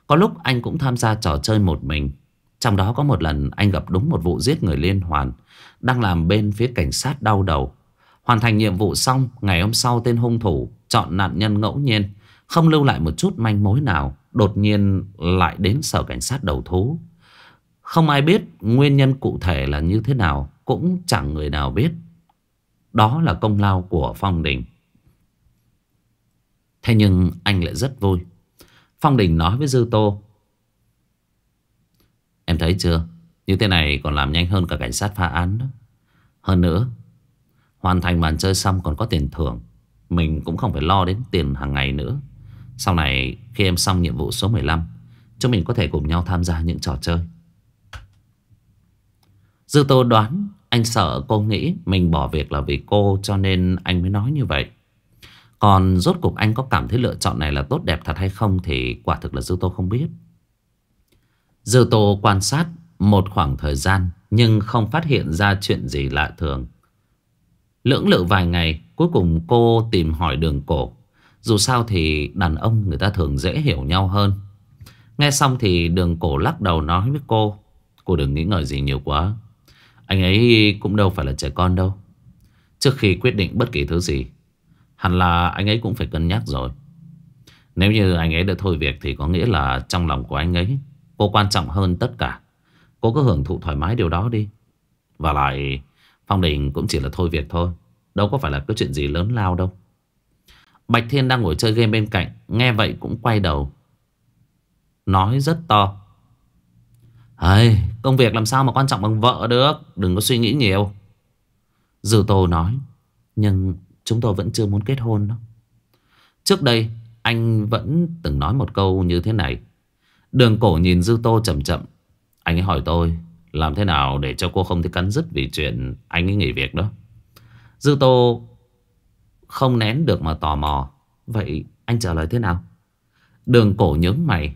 Có lúc anh cũng tham gia trò chơi một mình Trong đó có một lần anh gặp đúng một vụ giết người liên hoàn Đang làm bên phía cảnh sát đau đầu Hoàn thành nhiệm vụ xong, ngày hôm sau tên hung thủ chọn nạn nhân ngẫu nhiên, không lưu lại một chút manh mối nào, đột nhiên lại đến sở cảnh sát đầu thú. Không ai biết nguyên nhân cụ thể là như thế nào, cũng chẳng người nào biết. Đó là công lao của Phong Đình. Thế nhưng anh lại rất vui. Phong Đình nói với Dư Tô. Em thấy chưa? Như thế này còn làm nhanh hơn cả cảnh sát phá án đó. Hơn nữa, Hoàn thành màn chơi xong còn có tiền thưởng Mình cũng không phải lo đến tiền hàng ngày nữa Sau này khi em xong nhiệm vụ số 15 Chúng mình có thể cùng nhau tham gia những trò chơi Dư tô đoán Anh sợ cô nghĩ mình bỏ việc là vì cô Cho nên anh mới nói như vậy Còn rốt cuộc anh có cảm thấy lựa chọn này là tốt đẹp thật hay không Thì quả thực là Dư tô không biết Dư tô quan sát một khoảng thời gian Nhưng không phát hiện ra chuyện gì lạ thường Lưỡng lự vài ngày Cuối cùng cô tìm hỏi đường cổ Dù sao thì đàn ông người ta thường dễ hiểu nhau hơn Nghe xong thì đường cổ lắc đầu nói với cô Cô đừng nghĩ ngợi gì nhiều quá Anh ấy cũng đâu phải là trẻ con đâu Trước khi quyết định bất kỳ thứ gì Hẳn là anh ấy cũng phải cân nhắc rồi Nếu như anh ấy đã thôi việc Thì có nghĩa là trong lòng của anh ấy Cô quan trọng hơn tất cả Cô cứ hưởng thụ thoải mái điều đó đi Và lại Ông Đình cũng chỉ là thôi việc thôi Đâu có phải là cái chuyện gì lớn lao đâu Bạch Thiên đang ngồi chơi game bên cạnh Nghe vậy cũng quay đầu Nói rất to Ây, Công việc làm sao mà quan trọng bằng vợ được Đừng có suy nghĩ nhiều Dư Tô nói Nhưng chúng tôi vẫn chưa muốn kết hôn đó Trước đây Anh vẫn từng nói một câu như thế này Đường cổ nhìn Dư Tô chậm chậm Anh ấy hỏi tôi làm thế nào để cho cô không thấy cắn rứt vì chuyện anh ấy nghỉ việc đó. Dư Tô không nén được mà tò mò. Vậy anh trả lời thế nào? Đường cổ nhớ mày.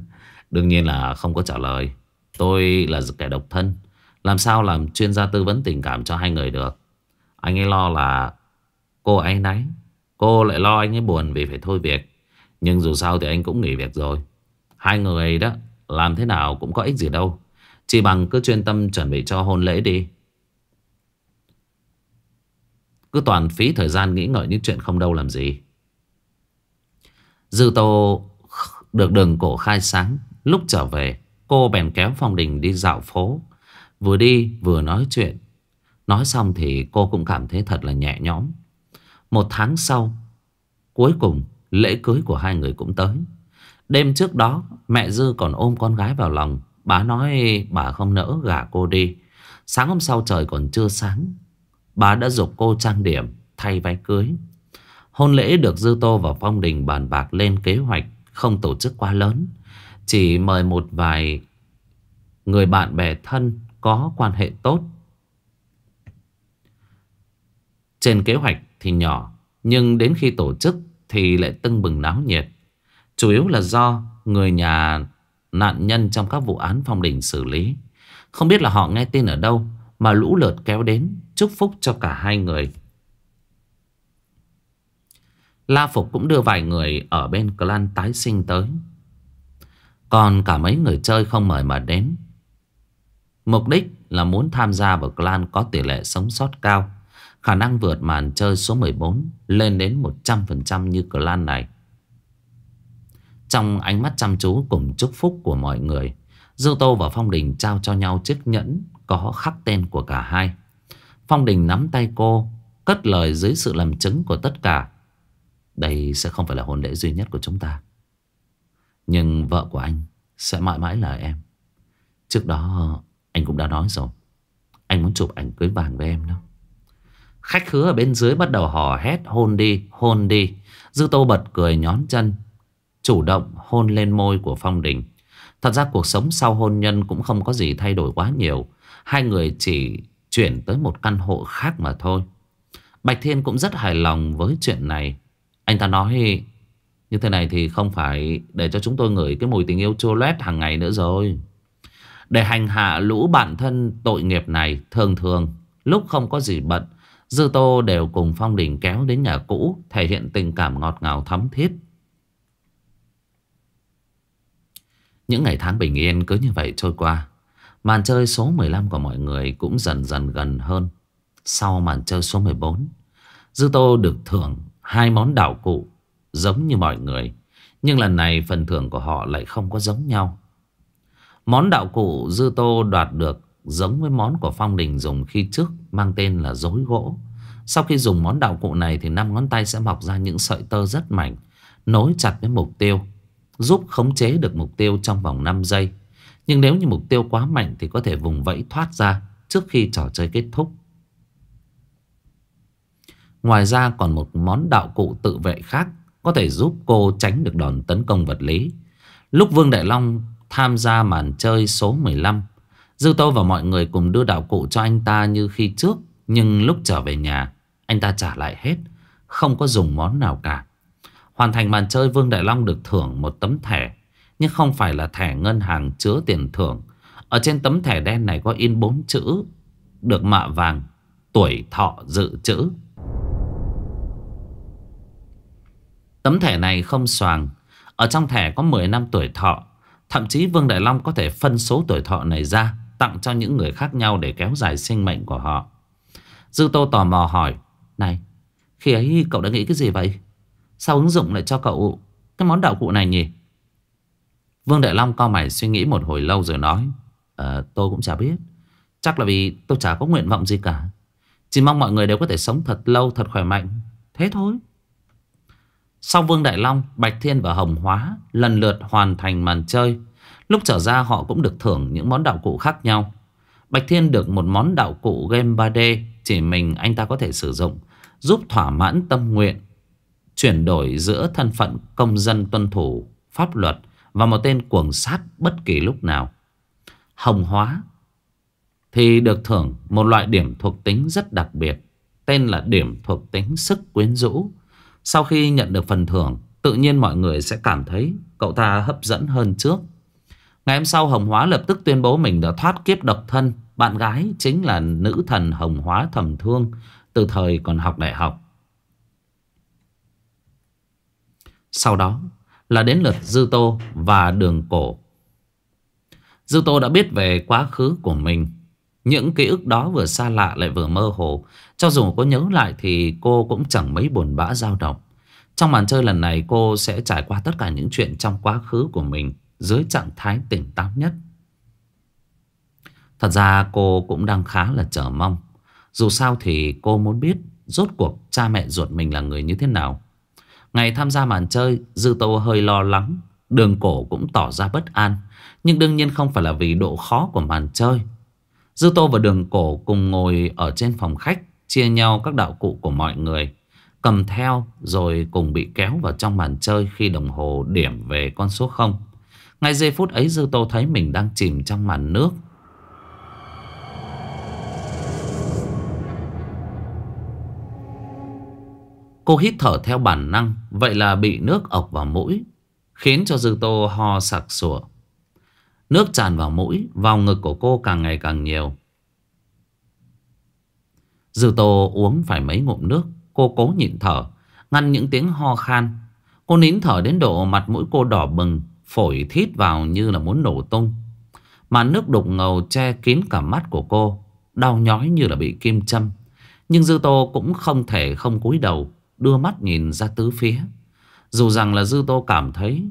<laughs> Đương nhiên là không có trả lời. Tôi là kẻ độc thân. Làm sao làm chuyên gia tư vấn tình cảm cho hai người được. Anh ấy lo là cô ấy náy. Cô lại lo anh ấy buồn vì phải thôi việc. Nhưng dù sao thì anh cũng nghỉ việc rồi. Hai người đó làm thế nào cũng có ích gì đâu chỉ bằng cứ chuyên tâm chuẩn bị cho hôn lễ đi Cứ toàn phí thời gian nghĩ ngợi những chuyện không đâu làm gì Dư tô được đường cổ khai sáng Lúc trở về cô bèn kéo Phong Đình đi dạo phố Vừa đi vừa nói chuyện Nói xong thì cô cũng cảm thấy thật là nhẹ nhõm Một tháng sau Cuối cùng lễ cưới của hai người cũng tới Đêm trước đó mẹ Dư còn ôm con gái vào lòng Bà nói bà không nỡ gả cô đi Sáng hôm sau trời còn chưa sáng Bà đã dục cô trang điểm Thay váy cưới Hôn lễ được Dư Tô và Phong Đình bàn bạc lên kế hoạch Không tổ chức quá lớn Chỉ mời một vài Người bạn bè thân Có quan hệ tốt Trên kế hoạch thì nhỏ Nhưng đến khi tổ chức Thì lại tưng bừng náo nhiệt Chủ yếu là do người nhà nạn nhân trong các vụ án phong đình xử lý. Không biết là họ nghe tin ở đâu mà lũ lượt kéo đến chúc phúc cho cả hai người. La Phục cũng đưa vài người ở bên clan tái sinh tới. Còn cả mấy người chơi không mời mà đến. Mục đích là muốn tham gia vào clan có tỷ lệ sống sót cao. Khả năng vượt màn chơi số 14 lên đến 100% như clan này. Trong ánh mắt chăm chú cùng chúc phúc của mọi người Dư Tô và Phong Đình trao cho nhau chiếc nhẫn Có khắc tên của cả hai Phong Đình nắm tay cô Cất lời dưới sự làm chứng của tất cả Đây sẽ không phải là hôn lễ duy nhất của chúng ta Nhưng vợ của anh Sẽ mãi mãi là em Trước đó anh cũng đã nói rồi Anh muốn chụp ảnh cưới vàng với em đó Khách khứa ở bên dưới bắt đầu hò hét Hôn đi, hôn đi Dư Tô bật cười nhón chân chủ động hôn lên môi của Phong Đình. Thật ra cuộc sống sau hôn nhân cũng không có gì thay đổi quá nhiều. Hai người chỉ chuyển tới một căn hộ khác mà thôi. Bạch Thiên cũng rất hài lòng với chuyện này. Anh ta nói như thế này thì không phải để cho chúng tôi ngửi cái mùi tình yêu chua lét hàng ngày nữa rồi. Để hành hạ lũ bản thân tội nghiệp này thường thường lúc không có gì bận Dư Tô đều cùng Phong Đình kéo đến nhà cũ thể hiện tình cảm ngọt ngào thắm thiết. Những ngày tháng bình yên cứ như vậy trôi qua Màn chơi số 15 của mọi người cũng dần dần gần hơn Sau màn chơi số 14 Dư Tô được thưởng hai món đảo cụ giống như mọi người Nhưng lần này phần thưởng của họ lại không có giống nhau Món đạo cụ Dư Tô đoạt được giống với món của Phong Đình dùng khi trước mang tên là dối gỗ Sau khi dùng món đạo cụ này thì năm ngón tay sẽ mọc ra những sợi tơ rất mảnh Nối chặt với mục tiêu giúp khống chế được mục tiêu trong vòng 5 giây. Nhưng nếu như mục tiêu quá mạnh thì có thể vùng vẫy thoát ra trước khi trò chơi kết thúc. Ngoài ra còn một món đạo cụ tự vệ khác có thể giúp cô tránh được đòn tấn công vật lý. Lúc Vương Đại Long tham gia màn chơi số 15, Dư Tô và mọi người cùng đưa đạo cụ cho anh ta như khi trước. Nhưng lúc trở về nhà, anh ta trả lại hết, không có dùng món nào cả. Hoàn thành màn chơi Vương Đại Long được thưởng một tấm thẻ Nhưng không phải là thẻ ngân hàng chứa tiền thưởng Ở trên tấm thẻ đen này có in bốn chữ Được mạ vàng Tuổi thọ dự trữ Tấm thẻ này không soàng Ở trong thẻ có 10 năm tuổi thọ Thậm chí Vương Đại Long có thể phân số tuổi thọ này ra Tặng cho những người khác nhau để kéo dài sinh mệnh của họ Dư Tô tò mò hỏi Này, khi ấy cậu đã nghĩ cái gì vậy? Sao ứng dụng lại cho cậu Cái món đạo cụ này nhỉ Vương Đại Long cao mày suy nghĩ một hồi lâu rồi nói à, Tôi cũng chả biết Chắc là vì tôi chả có nguyện vọng gì cả Chỉ mong mọi người đều có thể sống thật lâu Thật khỏe mạnh Thế thôi Sau Vương Đại Long, Bạch Thiên và Hồng Hóa Lần lượt hoàn thành màn chơi Lúc trở ra họ cũng được thưởng những món đạo cụ khác nhau Bạch Thiên được một món đạo cụ game 3D Chỉ mình anh ta có thể sử dụng Giúp thỏa mãn tâm nguyện chuyển đổi giữa thân phận công dân tuân thủ pháp luật và một tên cuồng sát bất kỳ lúc nào. Hồng hóa thì được thưởng một loại điểm thuộc tính rất đặc biệt, tên là điểm thuộc tính sức quyến rũ. Sau khi nhận được phần thưởng, tự nhiên mọi người sẽ cảm thấy cậu ta hấp dẫn hơn trước. Ngày hôm sau Hồng Hóa lập tức tuyên bố mình đã thoát kiếp độc thân. Bạn gái chính là nữ thần Hồng Hóa Thầm Thương từ thời còn học đại học. Sau đó là đến lượt Dư Tô và Đường Cổ. Dư Tô đã biết về quá khứ của mình. Những ký ức đó vừa xa lạ lại vừa mơ hồ. Cho dù có nhớ lại thì cô cũng chẳng mấy buồn bã dao động. Trong màn chơi lần này cô sẽ trải qua tất cả những chuyện trong quá khứ của mình dưới trạng thái tỉnh táo nhất. Thật ra cô cũng đang khá là chờ mong. Dù sao thì cô muốn biết rốt cuộc cha mẹ ruột mình là người như thế nào. Ngày tham gia màn chơi, Dư Tô hơi lo lắng, đường cổ cũng tỏ ra bất an. Nhưng đương nhiên không phải là vì độ khó của màn chơi. Dư Tô và đường cổ cùng ngồi ở trên phòng khách, chia nhau các đạo cụ của mọi người. Cầm theo rồi cùng bị kéo vào trong màn chơi khi đồng hồ điểm về con số 0. Ngay giây phút ấy Dư Tô thấy mình đang chìm trong màn nước Cô hít thở theo bản năng Vậy là bị nước ọc vào mũi Khiến cho Dư Tô ho sặc sủa Nước tràn vào mũi Vào ngực của cô càng ngày càng nhiều Dư Tô uống phải mấy ngụm nước Cô cố nhịn thở Ngăn những tiếng ho khan Cô nín thở đến độ mặt mũi cô đỏ bừng Phổi thít vào như là muốn nổ tung Mà nước đục ngầu che kín cả mắt của cô Đau nhói như là bị kim châm Nhưng Dư Tô cũng không thể không cúi đầu đưa mắt nhìn ra tứ phía. Dù rằng là Dư Tô cảm thấy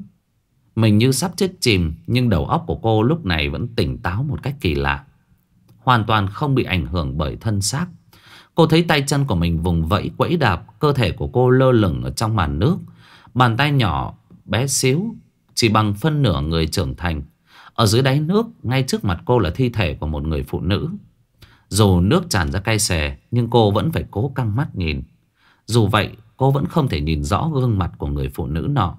mình như sắp chết chìm, nhưng đầu óc của cô lúc này vẫn tỉnh táo một cách kỳ lạ. Hoàn toàn không bị ảnh hưởng bởi thân xác. Cô thấy tay chân của mình vùng vẫy quẫy đạp, cơ thể của cô lơ lửng ở trong màn nước. Bàn tay nhỏ, bé xíu, chỉ bằng phân nửa người trưởng thành. Ở dưới đáy nước, ngay trước mặt cô là thi thể của một người phụ nữ. Dù nước tràn ra cay xè, nhưng cô vẫn phải cố căng mắt nhìn. Dù vậy, Cô vẫn không thể nhìn rõ gương mặt của người phụ nữ nọ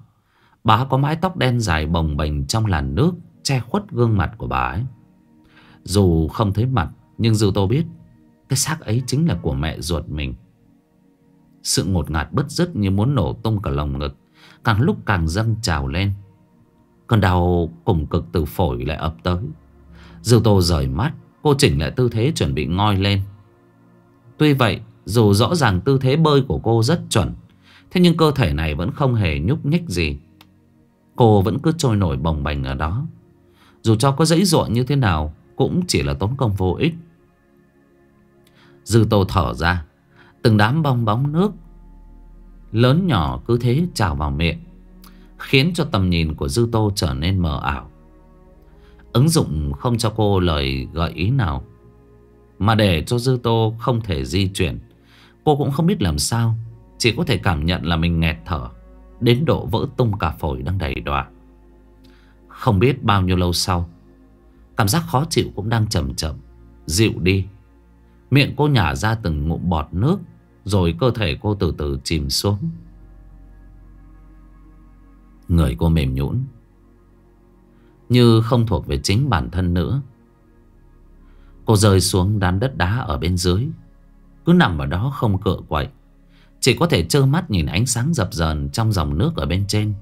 Bà có mái tóc đen dài bồng bềnh trong làn nước Che khuất gương mặt của bà ấy Dù không thấy mặt Nhưng Dư Tô biết Cái xác ấy chính là của mẹ ruột mình Sự ngột ngạt bất dứt như muốn nổ tung cả lồng ngực Càng lúc càng dâng trào lên Cơn đau cùng cực từ phổi lại ập tới Dư Tô rời mắt Cô chỉnh lại tư thế chuẩn bị ngoi lên Tuy vậy dù rõ ràng tư thế bơi của cô rất chuẩn Thế nhưng cơ thể này vẫn không hề nhúc nhích gì Cô vẫn cứ trôi nổi bồng bềnh ở đó Dù cho có dãy ruộng như thế nào Cũng chỉ là tốn công vô ích Dư tô thở ra Từng đám bong bóng nước Lớn nhỏ cứ thế trào vào miệng Khiến cho tầm nhìn của Dư Tô trở nên mờ ảo Ứng dụng không cho cô lời gợi ý nào Mà để cho Dư Tô không thể di chuyển Cô cũng không biết làm sao Chỉ có thể cảm nhận là mình nghẹt thở Đến độ vỡ tung cả phổi đang đầy đọa Không biết bao nhiêu lâu sau Cảm giác khó chịu cũng đang chậm chậm Dịu đi Miệng cô nhả ra từng ngụm bọt nước Rồi cơ thể cô từ từ chìm xuống Người cô mềm nhũn Như không thuộc về chính bản thân nữa Cô rơi xuống đám đất đá ở bên dưới cứ nằm ở đó không cựa quậy Chỉ có thể trơ mắt nhìn ánh sáng dập dờn Trong dòng nước ở bên trên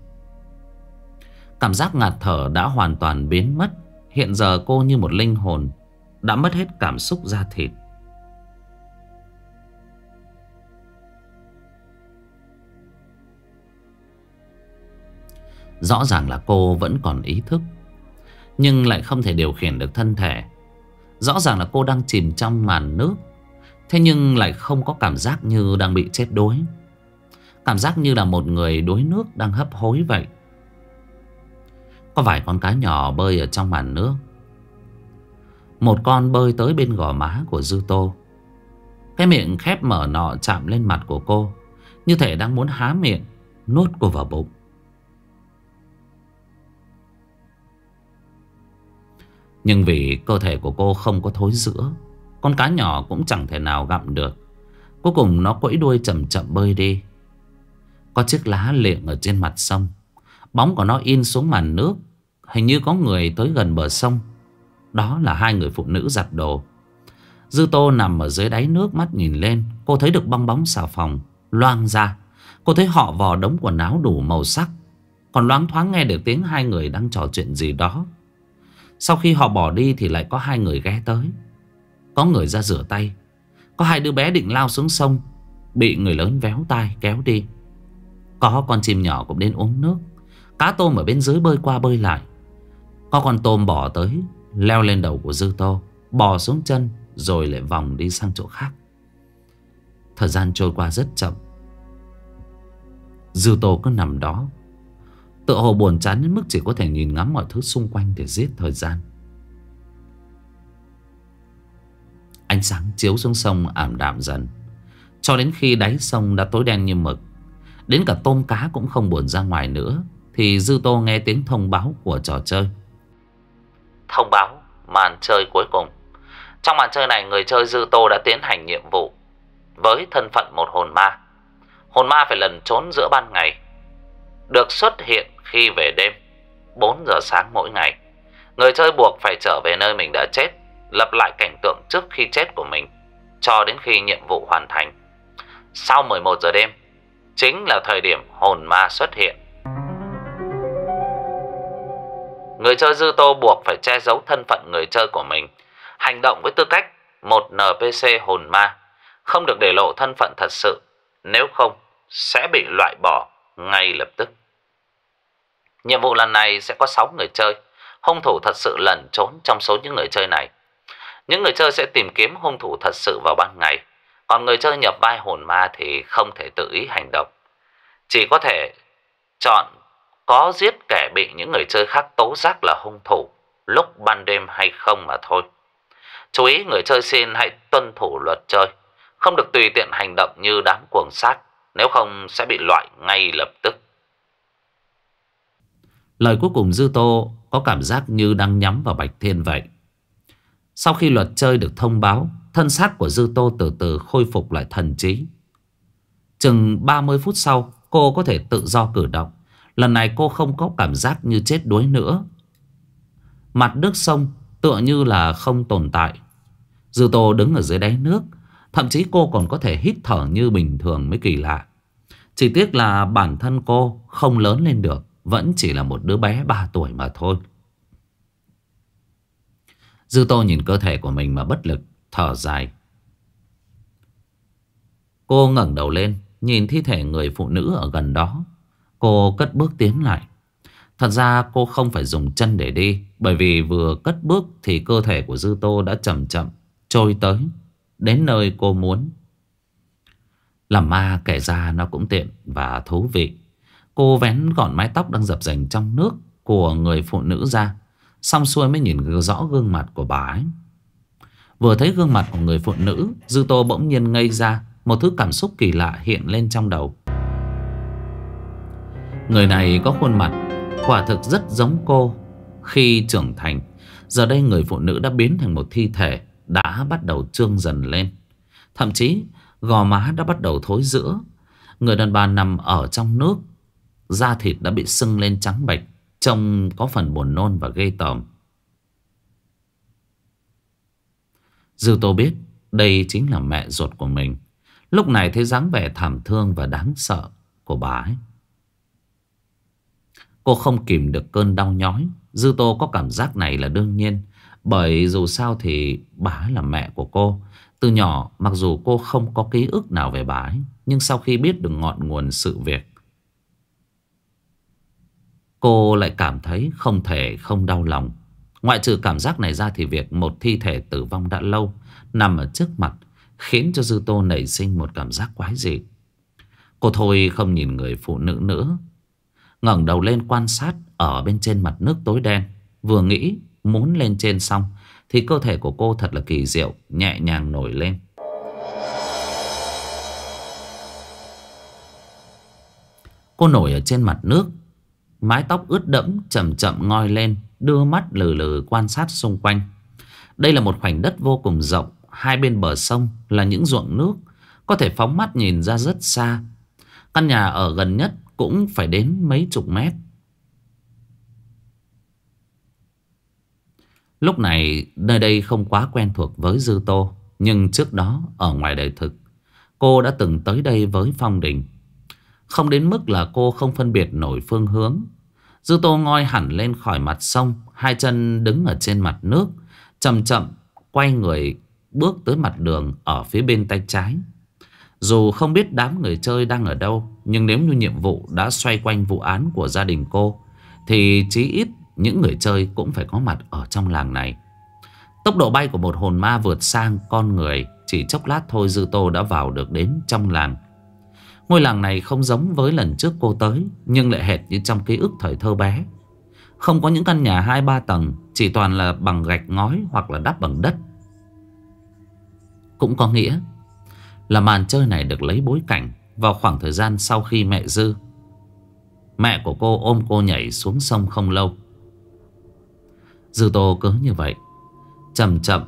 Cảm giác ngạt thở đã hoàn toàn biến mất Hiện giờ cô như một linh hồn Đã mất hết cảm xúc da thịt Rõ ràng là cô vẫn còn ý thức Nhưng lại không thể điều khiển được thân thể Rõ ràng là cô đang chìm trong màn nước Thế nhưng lại không có cảm giác như đang bị chết đuối Cảm giác như là một người đuối nước đang hấp hối vậy Có vài con cá nhỏ bơi ở trong màn nước Một con bơi tới bên gò má của Dư Tô Cái miệng khép mở nọ chạm lên mặt của cô Như thể đang muốn há miệng Nuốt cô vào bụng Nhưng vì cơ thể của cô không có thối giữa con cá nhỏ cũng chẳng thể nào gặm được Cuối cùng nó quẫy đuôi chậm chậm bơi đi Có chiếc lá liệng ở trên mặt sông Bóng của nó in xuống màn nước Hình như có người tới gần bờ sông Đó là hai người phụ nữ giặt đồ Dư tô nằm ở dưới đáy nước mắt nhìn lên Cô thấy được bong bóng xà phòng Loang ra Cô thấy họ vò đống quần áo đủ màu sắc Còn loáng thoáng nghe được tiếng hai người đang trò chuyện gì đó Sau khi họ bỏ đi thì lại có hai người ghé tới có người ra rửa tay Có hai đứa bé định lao xuống sông Bị người lớn véo tay kéo đi Có con chim nhỏ cũng đến uống nước Cá tôm ở bên dưới bơi qua bơi lại Có con tôm bỏ tới Leo lên đầu của dư tô Bò xuống chân Rồi lại vòng đi sang chỗ khác Thời gian trôi qua rất chậm Dư tô cứ nằm đó Tựa hồ buồn chán đến mức chỉ có thể nhìn ngắm mọi thứ xung quanh để giết thời gian Ánh sáng chiếu xuống sông ảm đạm dần Cho đến khi đáy sông đã tối đen như mực Đến cả tôm cá cũng không buồn ra ngoài nữa Thì Dư Tô nghe tiếng thông báo của trò chơi Thông báo màn chơi cuối cùng Trong màn chơi này người chơi Dư Tô đã tiến hành nhiệm vụ Với thân phận một hồn ma Hồn ma phải lần trốn giữa ban ngày Được xuất hiện khi về đêm 4 giờ sáng mỗi ngày Người chơi buộc phải trở về nơi mình đã chết lặp lại cảnh tượng trước khi chết của mình cho đến khi nhiệm vụ hoàn thành. Sau 11 giờ đêm, chính là thời điểm hồn ma xuất hiện. Người chơi dư tô buộc phải che giấu thân phận người chơi của mình, hành động với tư cách một NPC hồn ma, không được để lộ thân phận thật sự, nếu không sẽ bị loại bỏ ngay lập tức. Nhiệm vụ lần này sẽ có 6 người chơi, hung thủ thật sự lẩn trốn trong số những người chơi này những người chơi sẽ tìm kiếm hung thủ thật sự vào ban ngày, còn người chơi nhập vai hồn ma thì không thể tự ý hành động. Chỉ có thể chọn có giết kẻ bị những người chơi khác tố giác là hung thủ lúc ban đêm hay không mà thôi. Chú ý người chơi xin hãy tuân thủ luật chơi, không được tùy tiện hành động như đám cuồng sát, nếu không sẽ bị loại ngay lập tức. Lời cuối cùng Dư Tô có cảm giác như đang nhắm vào Bạch Thiên vậy. Sau khi luật chơi được thông báo, thân xác của Dư Tô từ từ khôi phục lại thần trí. Chừng 30 phút sau, cô có thể tự do cử động. Lần này cô không có cảm giác như chết đuối nữa. Mặt nước sông tựa như là không tồn tại. Dư Tô đứng ở dưới đáy nước, thậm chí cô còn có thể hít thở như bình thường mới kỳ lạ. Chỉ tiếc là bản thân cô không lớn lên được, vẫn chỉ là một đứa bé 3 tuổi mà thôi. Dư Tô nhìn cơ thể của mình mà bất lực, thở dài. Cô ngẩng đầu lên, nhìn thi thể người phụ nữ ở gần đó. Cô cất bước tiến lại. Thật ra cô không phải dùng chân để đi, bởi vì vừa cất bước thì cơ thể của Dư Tô đã chậm chậm trôi tới, đến nơi cô muốn. Làm ma kể ra nó cũng tiện và thú vị. Cô vén gọn mái tóc đang dập dềnh trong nước của người phụ nữ ra Xong xuôi mới nhìn rõ gương mặt của bà ấy Vừa thấy gương mặt của người phụ nữ Dư Tô bỗng nhiên ngây ra Một thứ cảm xúc kỳ lạ hiện lên trong đầu Người này có khuôn mặt Quả thực rất giống cô Khi trưởng thành Giờ đây người phụ nữ đã biến thành một thi thể Đã bắt đầu trương dần lên Thậm chí gò má đã bắt đầu thối giữa Người đàn bà nằm ở trong nước Da thịt đã bị sưng lên trắng bệch Trông có phần buồn nôn và ghê tởm. Dư Tô biết đây chính là mẹ ruột của mình. Lúc này thấy dáng vẻ thảm thương và đáng sợ của bà ấy. Cô không kìm được cơn đau nhói. Dư Tô có cảm giác này là đương nhiên. Bởi dù sao thì bà ấy là mẹ của cô. Từ nhỏ mặc dù cô không có ký ức nào về bà ấy. Nhưng sau khi biết được ngọn nguồn sự việc Cô lại cảm thấy không thể không đau lòng Ngoại trừ cảm giác này ra thì việc một thi thể tử vong đã lâu Nằm ở trước mặt Khiến cho Dư Tô nảy sinh một cảm giác quái dị Cô thôi không nhìn người phụ nữ nữa ngẩng đầu lên quan sát Ở bên trên mặt nước tối đen Vừa nghĩ muốn lên trên xong Thì cơ thể của cô thật là kỳ diệu Nhẹ nhàng nổi lên Cô nổi ở trên mặt nước Mái tóc ướt đẫm chậm chậm ngoi lên Đưa mắt lừ lừ quan sát xung quanh Đây là một khoảnh đất vô cùng rộng Hai bên bờ sông là những ruộng nước Có thể phóng mắt nhìn ra rất xa Căn nhà ở gần nhất cũng phải đến mấy chục mét Lúc này nơi đây không quá quen thuộc với Dư Tô Nhưng trước đó ở ngoài đời thực Cô đã từng tới đây với Phong Đình Không đến mức là cô không phân biệt nổi phương hướng Dư tô ngoi hẳn lên khỏi mặt sông Hai chân đứng ở trên mặt nước Chậm chậm quay người bước tới mặt đường ở phía bên tay trái Dù không biết đám người chơi đang ở đâu Nhưng nếu như nhiệm vụ đã xoay quanh vụ án của gia đình cô Thì chí ít những người chơi cũng phải có mặt ở trong làng này Tốc độ bay của một hồn ma vượt sang con người Chỉ chốc lát thôi Dư Tô đã vào được đến trong làng Ngôi làng này không giống với lần trước cô tới Nhưng lại hệt như trong ký ức thời thơ bé Không có những căn nhà hai ba tầng Chỉ toàn là bằng gạch ngói hoặc là đắp bằng đất Cũng có nghĩa Là màn chơi này được lấy bối cảnh Vào khoảng thời gian sau khi mẹ dư Mẹ của cô ôm cô nhảy xuống sông không lâu Dư tô cứ như vậy Chậm chậm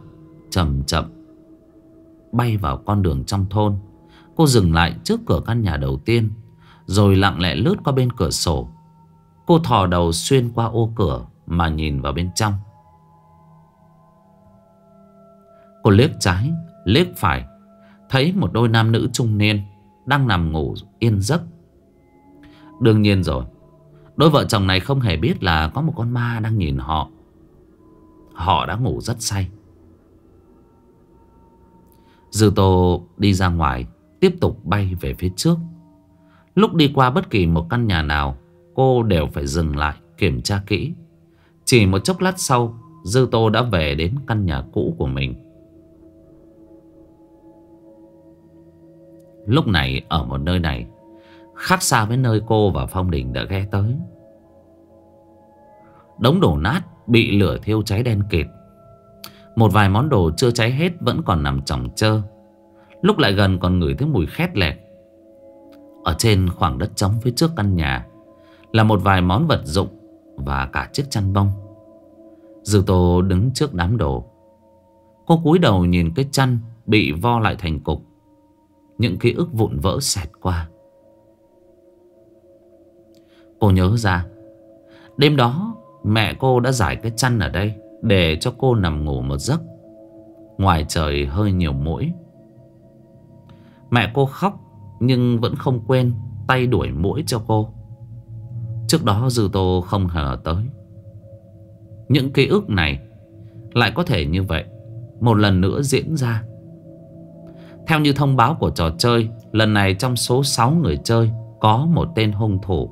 Chậm chậm Bay vào con đường trong thôn Cô dừng lại trước cửa căn nhà đầu tiên Rồi lặng lẽ lướt qua bên cửa sổ Cô thò đầu xuyên qua ô cửa Mà nhìn vào bên trong Cô liếc trái Liếc phải Thấy một đôi nam nữ trung niên Đang nằm ngủ yên giấc Đương nhiên rồi Đôi vợ chồng này không hề biết là Có một con ma đang nhìn họ Họ đã ngủ rất say Dư Tô đi ra ngoài Tiếp tục bay về phía trước Lúc đi qua bất kỳ một căn nhà nào Cô đều phải dừng lại kiểm tra kỹ Chỉ một chốc lát sau Dư Tô đã về đến căn nhà cũ của mình Lúc này ở một nơi này Khác xa với nơi cô và Phong Đình đã ghé tới Đống đổ nát bị lửa thiêu cháy đen kịt Một vài món đồ chưa cháy hết vẫn còn nằm chỏng trơ Lúc lại gần còn ngửi thấy mùi khét lẹt Ở trên khoảng đất trống phía trước căn nhà Là một vài món vật dụng Và cả chiếc chăn bông Dư Tô đứng trước đám đồ Cô cúi đầu nhìn cái chăn Bị vo lại thành cục Những ký ức vụn vỡ xẹt qua Cô nhớ ra Đêm đó mẹ cô đã giải cái chăn ở đây Để cho cô nằm ngủ một giấc Ngoài trời hơi nhiều mũi Mẹ cô khóc nhưng vẫn không quên tay đuổi mũi cho cô. Trước đó Dư Tô không hờ tới. Những ký ức này lại có thể như vậy một lần nữa diễn ra. Theo như thông báo của trò chơi, lần này trong số 6 người chơi có một tên hung thủ.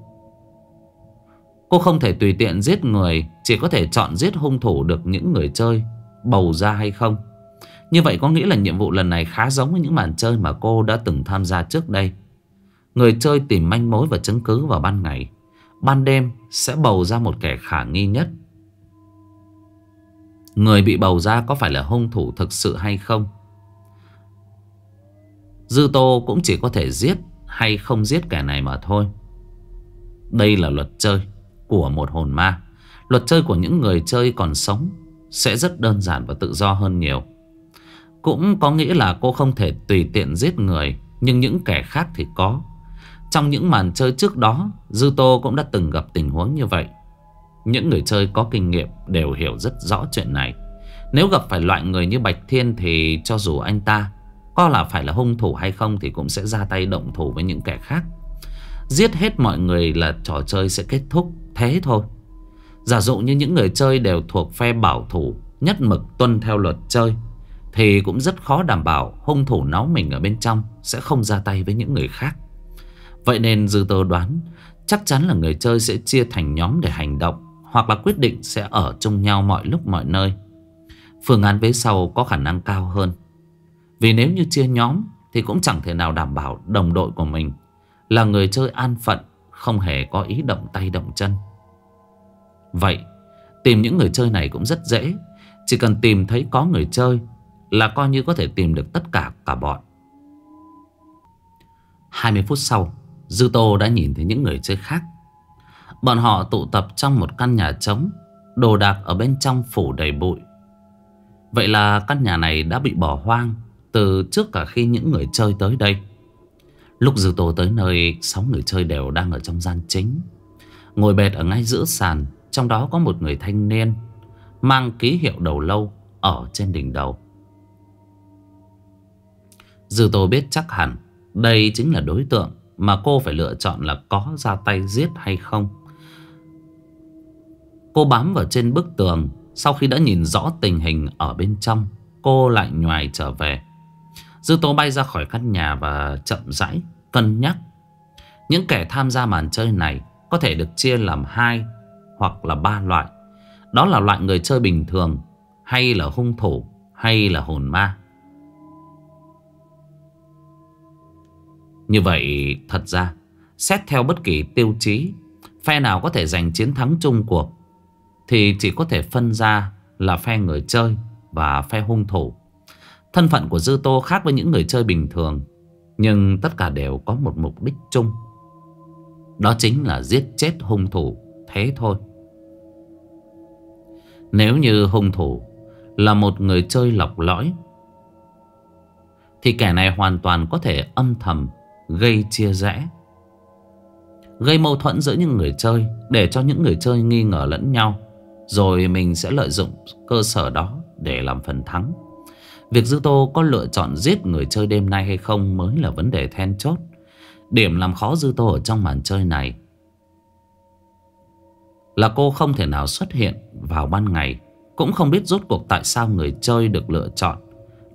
Cô không thể tùy tiện giết người, chỉ có thể chọn giết hung thủ được những người chơi bầu ra hay không. Như vậy có nghĩa là nhiệm vụ lần này khá giống với những màn chơi mà cô đã từng tham gia trước đây. Người chơi tìm manh mối và chứng cứ vào ban ngày. Ban đêm sẽ bầu ra một kẻ khả nghi nhất. Người bị bầu ra có phải là hung thủ thực sự hay không? Dư Tô cũng chỉ có thể giết hay không giết kẻ này mà thôi. Đây là luật chơi của một hồn ma. Luật chơi của những người chơi còn sống sẽ rất đơn giản và tự do hơn nhiều. Cũng có nghĩa là cô không thể tùy tiện giết người Nhưng những kẻ khác thì có Trong những màn chơi trước đó Dư Tô cũng đã từng gặp tình huống như vậy Những người chơi có kinh nghiệm đều hiểu rất rõ chuyện này Nếu gặp phải loại người như Bạch Thiên Thì cho dù anh ta có là phải là hung thủ hay không Thì cũng sẽ ra tay động thủ với những kẻ khác Giết hết mọi người là trò chơi sẽ kết thúc Thế thôi Giả dụ như những người chơi đều thuộc phe bảo thủ Nhất mực tuân theo luật chơi thì cũng rất khó đảm bảo hung thủ náu mình ở bên trong Sẽ không ra tay với những người khác Vậy nên dư tơ đoán Chắc chắn là người chơi sẽ chia thành nhóm để hành động Hoặc là quyết định sẽ ở chung nhau mọi lúc mọi nơi Phương án về sau có khả năng cao hơn Vì nếu như chia nhóm Thì cũng chẳng thể nào đảm bảo đồng đội của mình Là người chơi an phận Không hề có ý động tay động chân Vậy Tìm những người chơi này cũng rất dễ Chỉ cần tìm thấy có người chơi là coi như có thể tìm được tất cả cả bọn. 20 phút sau, Dư Tô đã nhìn thấy những người chơi khác. Bọn họ tụ tập trong một căn nhà trống, đồ đạc ở bên trong phủ đầy bụi. Vậy là căn nhà này đã bị bỏ hoang từ trước cả khi những người chơi tới đây. Lúc Dư Tô tới nơi, 6 người chơi đều đang ở trong gian chính. Ngồi bệt ở ngay giữa sàn, trong đó có một người thanh niên mang ký hiệu đầu lâu ở trên đỉnh đầu. Dư Tô biết chắc hẳn đây chính là đối tượng mà cô phải lựa chọn là có ra tay giết hay không. Cô bám vào trên bức tường, sau khi đã nhìn rõ tình hình ở bên trong, cô lại nhoài trở về. Dư Tô bay ra khỏi căn nhà và chậm rãi, cân nhắc. Những kẻ tham gia màn chơi này có thể được chia làm hai hoặc là ba loại. Đó là loại người chơi bình thường, hay là hung thủ, hay là hồn ma. Như vậy thật ra Xét theo bất kỳ tiêu chí Phe nào có thể giành chiến thắng chung cuộc Thì chỉ có thể phân ra Là phe người chơi Và phe hung thủ Thân phận của Dư Tô khác với những người chơi bình thường Nhưng tất cả đều có một mục đích chung Đó chính là giết chết hung thủ Thế thôi Nếu như hung thủ Là một người chơi lọc lõi Thì kẻ này hoàn toàn có thể âm thầm gây chia rẽ gây mâu thuẫn giữa những người chơi để cho những người chơi nghi ngờ lẫn nhau rồi mình sẽ lợi dụng cơ sở đó để làm phần thắng việc dư tô có lựa chọn giết người chơi đêm nay hay không mới là vấn đề then chốt điểm làm khó dư tô ở trong màn chơi này là cô không thể nào xuất hiện vào ban ngày cũng không biết rốt cuộc tại sao người chơi được lựa chọn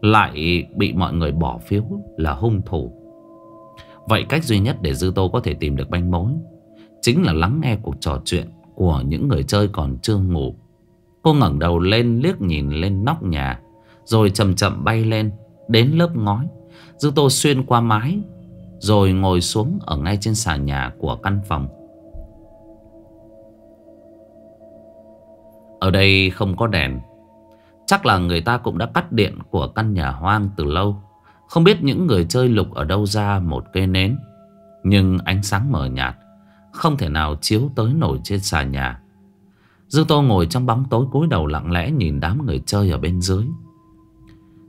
lại bị mọi người bỏ phiếu là hung thủ Vậy cách duy nhất để Dư Tô có thể tìm được manh mối Chính là lắng nghe cuộc trò chuyện Của những người chơi còn chưa ngủ Cô ngẩng đầu lên liếc nhìn lên nóc nhà Rồi chậm chậm bay lên Đến lớp ngói Dư Tô xuyên qua mái Rồi ngồi xuống ở ngay trên xà nhà của căn phòng Ở đây không có đèn Chắc là người ta cũng đã cắt điện của căn nhà hoang từ lâu không biết những người chơi lục ở đâu ra một cây nến Nhưng ánh sáng mờ nhạt Không thể nào chiếu tới nổi trên xà nhà Dương Tô ngồi trong bóng tối cúi đầu lặng lẽ nhìn đám người chơi ở bên dưới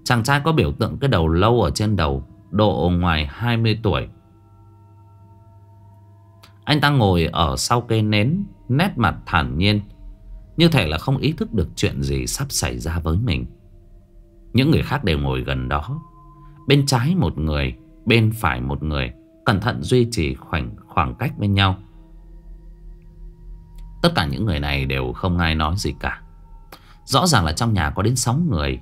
Chàng trai có biểu tượng cái đầu lâu ở trên đầu Độ ngoài 20 tuổi Anh ta ngồi ở sau cây nến Nét mặt thản nhiên Như thể là không ý thức được chuyện gì sắp xảy ra với mình Những người khác đều ngồi gần đó Bên trái một người Bên phải một người Cẩn thận duy trì khoảng, khoảng cách với nhau Tất cả những người này đều không ai nói gì cả Rõ ràng là trong nhà có đến 6 người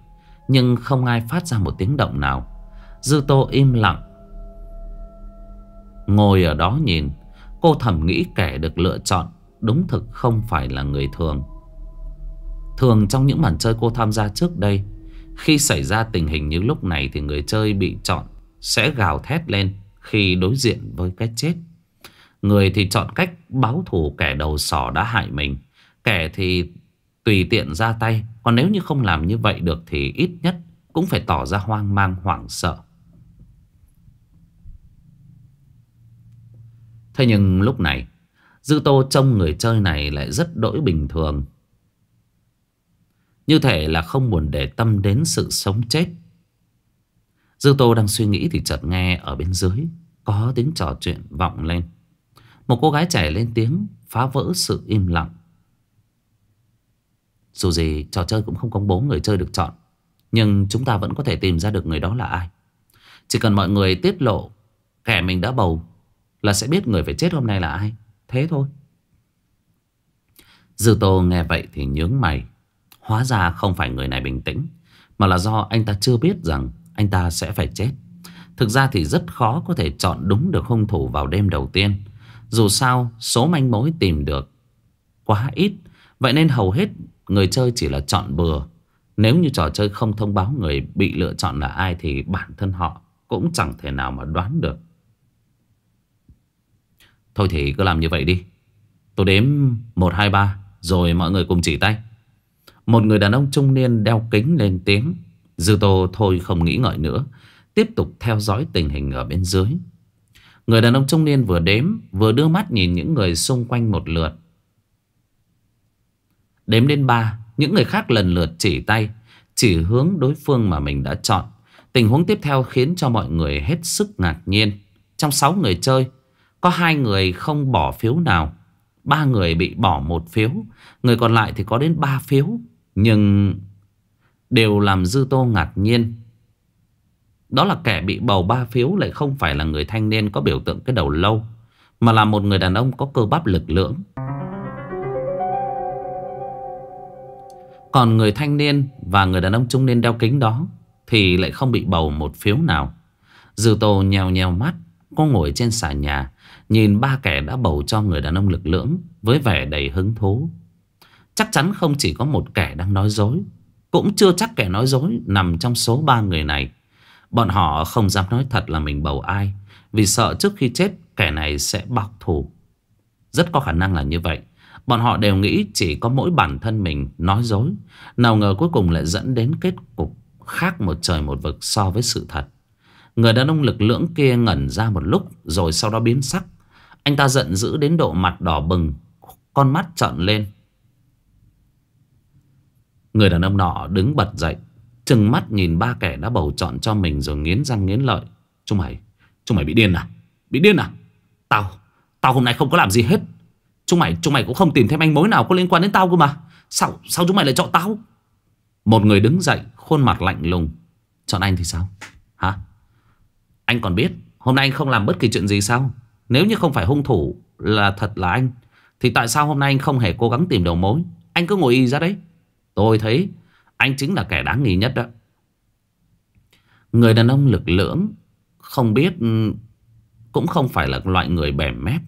Nhưng không ai phát ra một tiếng động nào Dư tô im lặng Ngồi ở đó nhìn Cô thầm nghĩ kẻ được lựa chọn Đúng thực không phải là người thường Thường trong những màn chơi cô tham gia trước đây khi xảy ra tình hình như lúc này thì người chơi bị chọn sẽ gào thét lên khi đối diện với cái chết. Người thì chọn cách báo thù kẻ đầu sỏ đã hại mình, kẻ thì tùy tiện ra tay. Còn nếu như không làm như vậy được thì ít nhất cũng phải tỏ ra hoang mang hoảng sợ. Thế nhưng lúc này, Dư Tô trông người chơi này lại rất đỗi bình thường. Như thể là không buồn để tâm đến sự sống chết Dư Tô đang suy nghĩ thì chợt nghe ở bên dưới Có tiếng trò chuyện vọng lên Một cô gái trẻ lên tiếng phá vỡ sự im lặng Dù gì trò chơi cũng không công bố người chơi được chọn Nhưng chúng ta vẫn có thể tìm ra được người đó là ai Chỉ cần mọi người tiết lộ kẻ mình đã bầu Là sẽ biết người phải chết hôm nay là ai Thế thôi Dư Tô nghe vậy thì nhướng mày Hóa ra không phải người này bình tĩnh Mà là do anh ta chưa biết rằng Anh ta sẽ phải chết Thực ra thì rất khó có thể chọn đúng được hung thủ vào đêm đầu tiên Dù sao số manh mối tìm được Quá ít Vậy nên hầu hết người chơi chỉ là chọn bừa Nếu như trò chơi không thông báo người bị lựa chọn là ai Thì bản thân họ cũng chẳng thể nào mà đoán được Thôi thì cứ làm như vậy đi Tôi đếm 1, 2, 3 Rồi mọi người cùng chỉ tay một người đàn ông trung niên đeo kính lên tiếng. Dư Tô thôi không nghĩ ngợi nữa. Tiếp tục theo dõi tình hình ở bên dưới. Người đàn ông trung niên vừa đếm, vừa đưa mắt nhìn những người xung quanh một lượt. Đếm đến ba, những người khác lần lượt chỉ tay, chỉ hướng đối phương mà mình đã chọn. Tình huống tiếp theo khiến cho mọi người hết sức ngạc nhiên. Trong sáu người chơi, có hai người không bỏ phiếu nào, ba người bị bỏ một phiếu, người còn lại thì có đến ba phiếu. Nhưng điều làm Dư Tô ngạc nhiên Đó là kẻ bị bầu ba phiếu lại không phải là người thanh niên có biểu tượng cái đầu lâu Mà là một người đàn ông có cơ bắp lực lưỡng Còn người thanh niên và người đàn ông trung niên đeo kính đó Thì lại không bị bầu một phiếu nào Dư Tô nhèo nhèo mắt Cô ngồi trên xà nhà Nhìn ba kẻ đã bầu cho người đàn ông lực lưỡng Với vẻ đầy hứng thú Chắc chắn không chỉ có một kẻ đang nói dối Cũng chưa chắc kẻ nói dối nằm trong số ba người này Bọn họ không dám nói thật là mình bầu ai Vì sợ trước khi chết kẻ này sẽ bọc thù Rất có khả năng là như vậy Bọn họ đều nghĩ chỉ có mỗi bản thân mình nói dối Nào ngờ cuối cùng lại dẫn đến kết cục khác một trời một vực so với sự thật Người đàn ông lực lưỡng kia ngẩn ra một lúc rồi sau đó biến sắc Anh ta giận dữ đến độ mặt đỏ bừng Con mắt trợn lên Người đàn ông nọ đứng bật dậy Trừng mắt nhìn ba kẻ đã bầu chọn cho mình Rồi nghiến răng nghiến lợi Chúng mày, chúng mày bị điên à Bị điên à Tao, tao hôm nay không có làm gì hết Chúng mày, chúng mày cũng không tìm thêm manh mối nào có liên quan đến tao cơ mà Sao, sao chúng mày lại chọn tao Một người đứng dậy Khuôn mặt lạnh lùng Chọn anh thì sao Hả Anh còn biết Hôm nay anh không làm bất kỳ chuyện gì sao Nếu như không phải hung thủ là thật là anh Thì tại sao hôm nay anh không hề cố gắng tìm đầu mối Anh cứ ngồi y ra đấy Tôi thấy anh chính là kẻ đáng nghi nhất đó. Người đàn ông lực lưỡng, không biết, cũng không phải là loại người bẻ mép.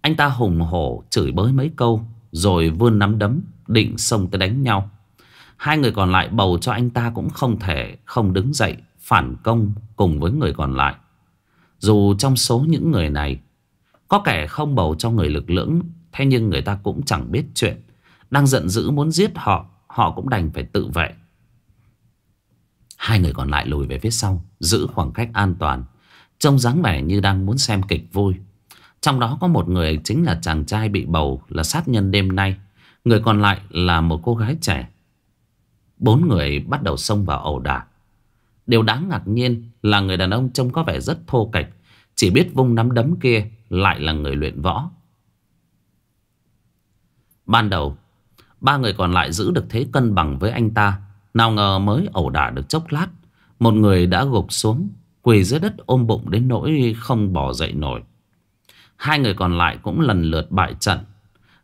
Anh ta hùng hổ chửi bới mấy câu, rồi vươn nắm đấm, định xông tới đánh nhau. Hai người còn lại bầu cho anh ta cũng không thể không đứng dậy, phản công cùng với người còn lại. Dù trong số những người này, có kẻ không bầu cho người lực lưỡng, thế nhưng người ta cũng chẳng biết chuyện. Đang giận dữ muốn giết họ Họ cũng đành phải tự vệ Hai người còn lại lùi về phía sau Giữ khoảng cách an toàn Trông dáng vẻ như đang muốn xem kịch vui Trong đó có một người chính là chàng trai bị bầu Là sát nhân đêm nay Người còn lại là một cô gái trẻ Bốn người bắt đầu xông vào ẩu đả Điều đáng ngạc nhiên là người đàn ông trông có vẻ rất thô kệch Chỉ biết vung nắm đấm kia lại là người luyện võ Ban đầu Ba người còn lại giữ được thế cân bằng với anh ta Nào ngờ mới ẩu đả được chốc lát Một người đã gục xuống Quỳ dưới đất ôm bụng đến nỗi không bỏ dậy nổi Hai người còn lại cũng lần lượt bại trận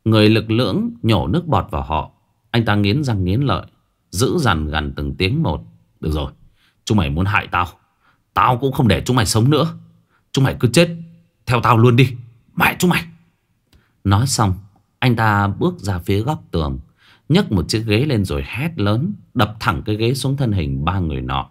Người lực lưỡng nhổ nước bọt vào họ Anh ta nghiến răng nghiến lợi Giữ dằn gần từng tiếng một Được rồi Chúng mày muốn hại tao Tao cũng không để chúng mày sống nữa Chúng mày cứ chết Theo tao luôn đi Mẹ chúng mày Nói xong Anh ta bước ra phía góc tường nhấc một chiếc ghế lên rồi hét lớn, đập thẳng cái ghế xuống thân hình ba người nọ.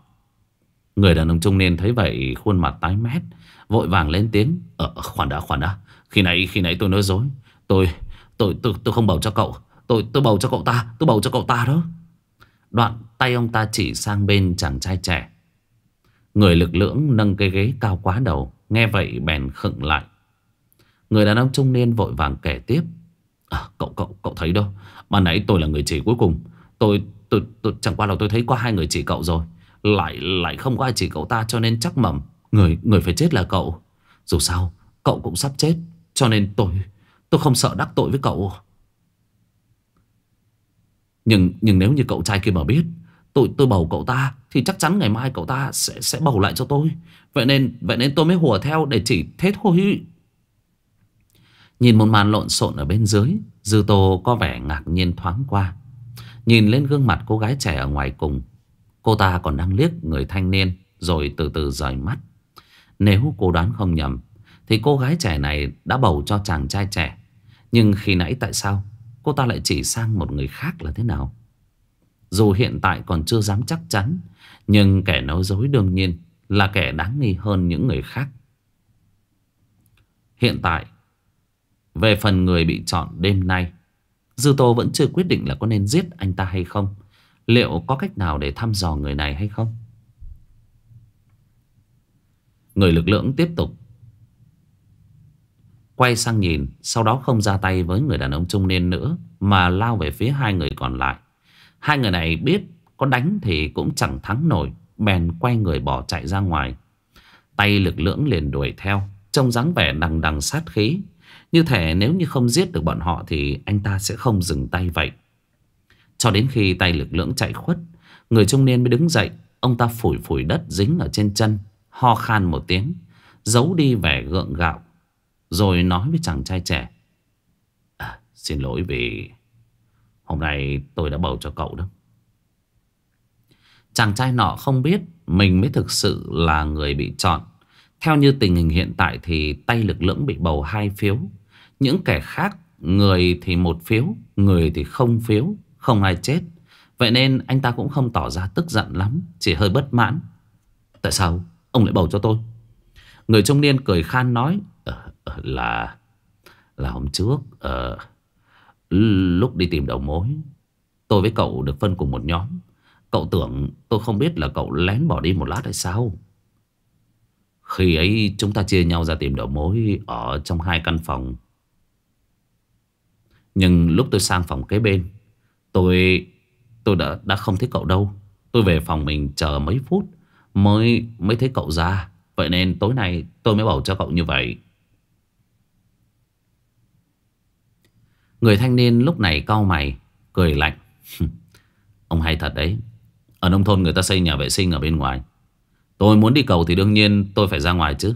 Người đàn ông trung niên thấy vậy khuôn mặt tái mét, vội vàng lên tiếng. Ờ, khoan đã, khoan đã. Khi nãy, khi nãy tôi nói dối. Tôi, tôi, tôi, tôi không bầu cho cậu. Tôi, tôi bầu cho cậu ta, tôi bầu cho cậu ta đó. Đoạn tay ông ta chỉ sang bên chàng trai trẻ. Người lực lưỡng nâng cái ghế cao quá đầu, nghe vậy bèn khựng lại. Người đàn ông trung niên vội vàng kể tiếp. À, cậu, cậu, cậu thấy đâu? Mà nãy tôi là người chỉ cuối cùng Tôi tôi, tôi chẳng qua là tôi thấy có hai người chỉ cậu rồi Lại lại không có ai chỉ cậu ta cho nên chắc mầm Người người phải chết là cậu Dù sao cậu cũng sắp chết Cho nên tôi tôi không sợ đắc tội với cậu Nhưng nhưng nếu như cậu trai kia mà biết Tôi tôi bầu cậu ta Thì chắc chắn ngày mai cậu ta sẽ sẽ bầu lại cho tôi Vậy nên vậy nên tôi mới hùa theo để chỉ thế thôi Nhìn một màn lộn xộn ở bên dưới Dư Tô có vẻ ngạc nhiên thoáng qua Nhìn lên gương mặt cô gái trẻ ở ngoài cùng Cô ta còn đang liếc người thanh niên Rồi từ từ rời mắt Nếu cô đoán không nhầm Thì cô gái trẻ này đã bầu cho chàng trai trẻ Nhưng khi nãy tại sao Cô ta lại chỉ sang một người khác là thế nào Dù hiện tại còn chưa dám chắc chắn Nhưng kẻ nói dối đương nhiên Là kẻ đáng nghi hơn những người khác Hiện tại về phần người bị chọn đêm nay Dư Tô vẫn chưa quyết định là có nên giết anh ta hay không Liệu có cách nào để thăm dò người này hay không Người lực lượng tiếp tục Quay sang nhìn Sau đó không ra tay với người đàn ông trung niên nữa Mà lao về phía hai người còn lại Hai người này biết Có đánh thì cũng chẳng thắng nổi Bèn quay người bỏ chạy ra ngoài Tay lực lưỡng liền đuổi theo Trông dáng vẻ đằng đằng sát khí như thể nếu như không giết được bọn họ thì anh ta sẽ không dừng tay vậy. Cho đến khi tay lực lưỡng chạy khuất, người trung niên mới đứng dậy. Ông ta phủi phủi đất dính ở trên chân, ho khan một tiếng, giấu đi vẻ gượng gạo. Rồi nói với chàng trai trẻ. À, xin lỗi vì hôm nay tôi đã bầu cho cậu đó. Chàng trai nọ không biết mình mới thực sự là người bị chọn theo như tình hình hiện tại thì tay lực lưỡng bị bầu hai phiếu. Những kẻ khác, người thì một phiếu, người thì không phiếu, không ai chết. Vậy nên anh ta cũng không tỏ ra tức giận lắm, chỉ hơi bất mãn. Tại sao ông lại bầu cho tôi? Người trung niên cười khan nói ờ, ờ, là là hôm trước uh, lúc đi tìm đầu mối tôi với cậu được phân cùng một nhóm. Cậu tưởng tôi không biết là cậu lén bỏ đi một lát hay sao? Khi ấy chúng ta chia nhau ra tìm đầu mối Ở trong hai căn phòng Nhưng lúc tôi sang phòng kế bên Tôi tôi đã, đã không thấy cậu đâu Tôi về phòng mình chờ mấy phút Mới mới thấy cậu ra Vậy nên tối nay tôi mới bảo cho cậu như vậy Người thanh niên lúc này cau mày Cười lạnh <laughs> Ông hay thật đấy Ở nông thôn người ta xây nhà vệ sinh ở bên ngoài Tôi muốn đi cầu thì đương nhiên tôi phải ra ngoài chứ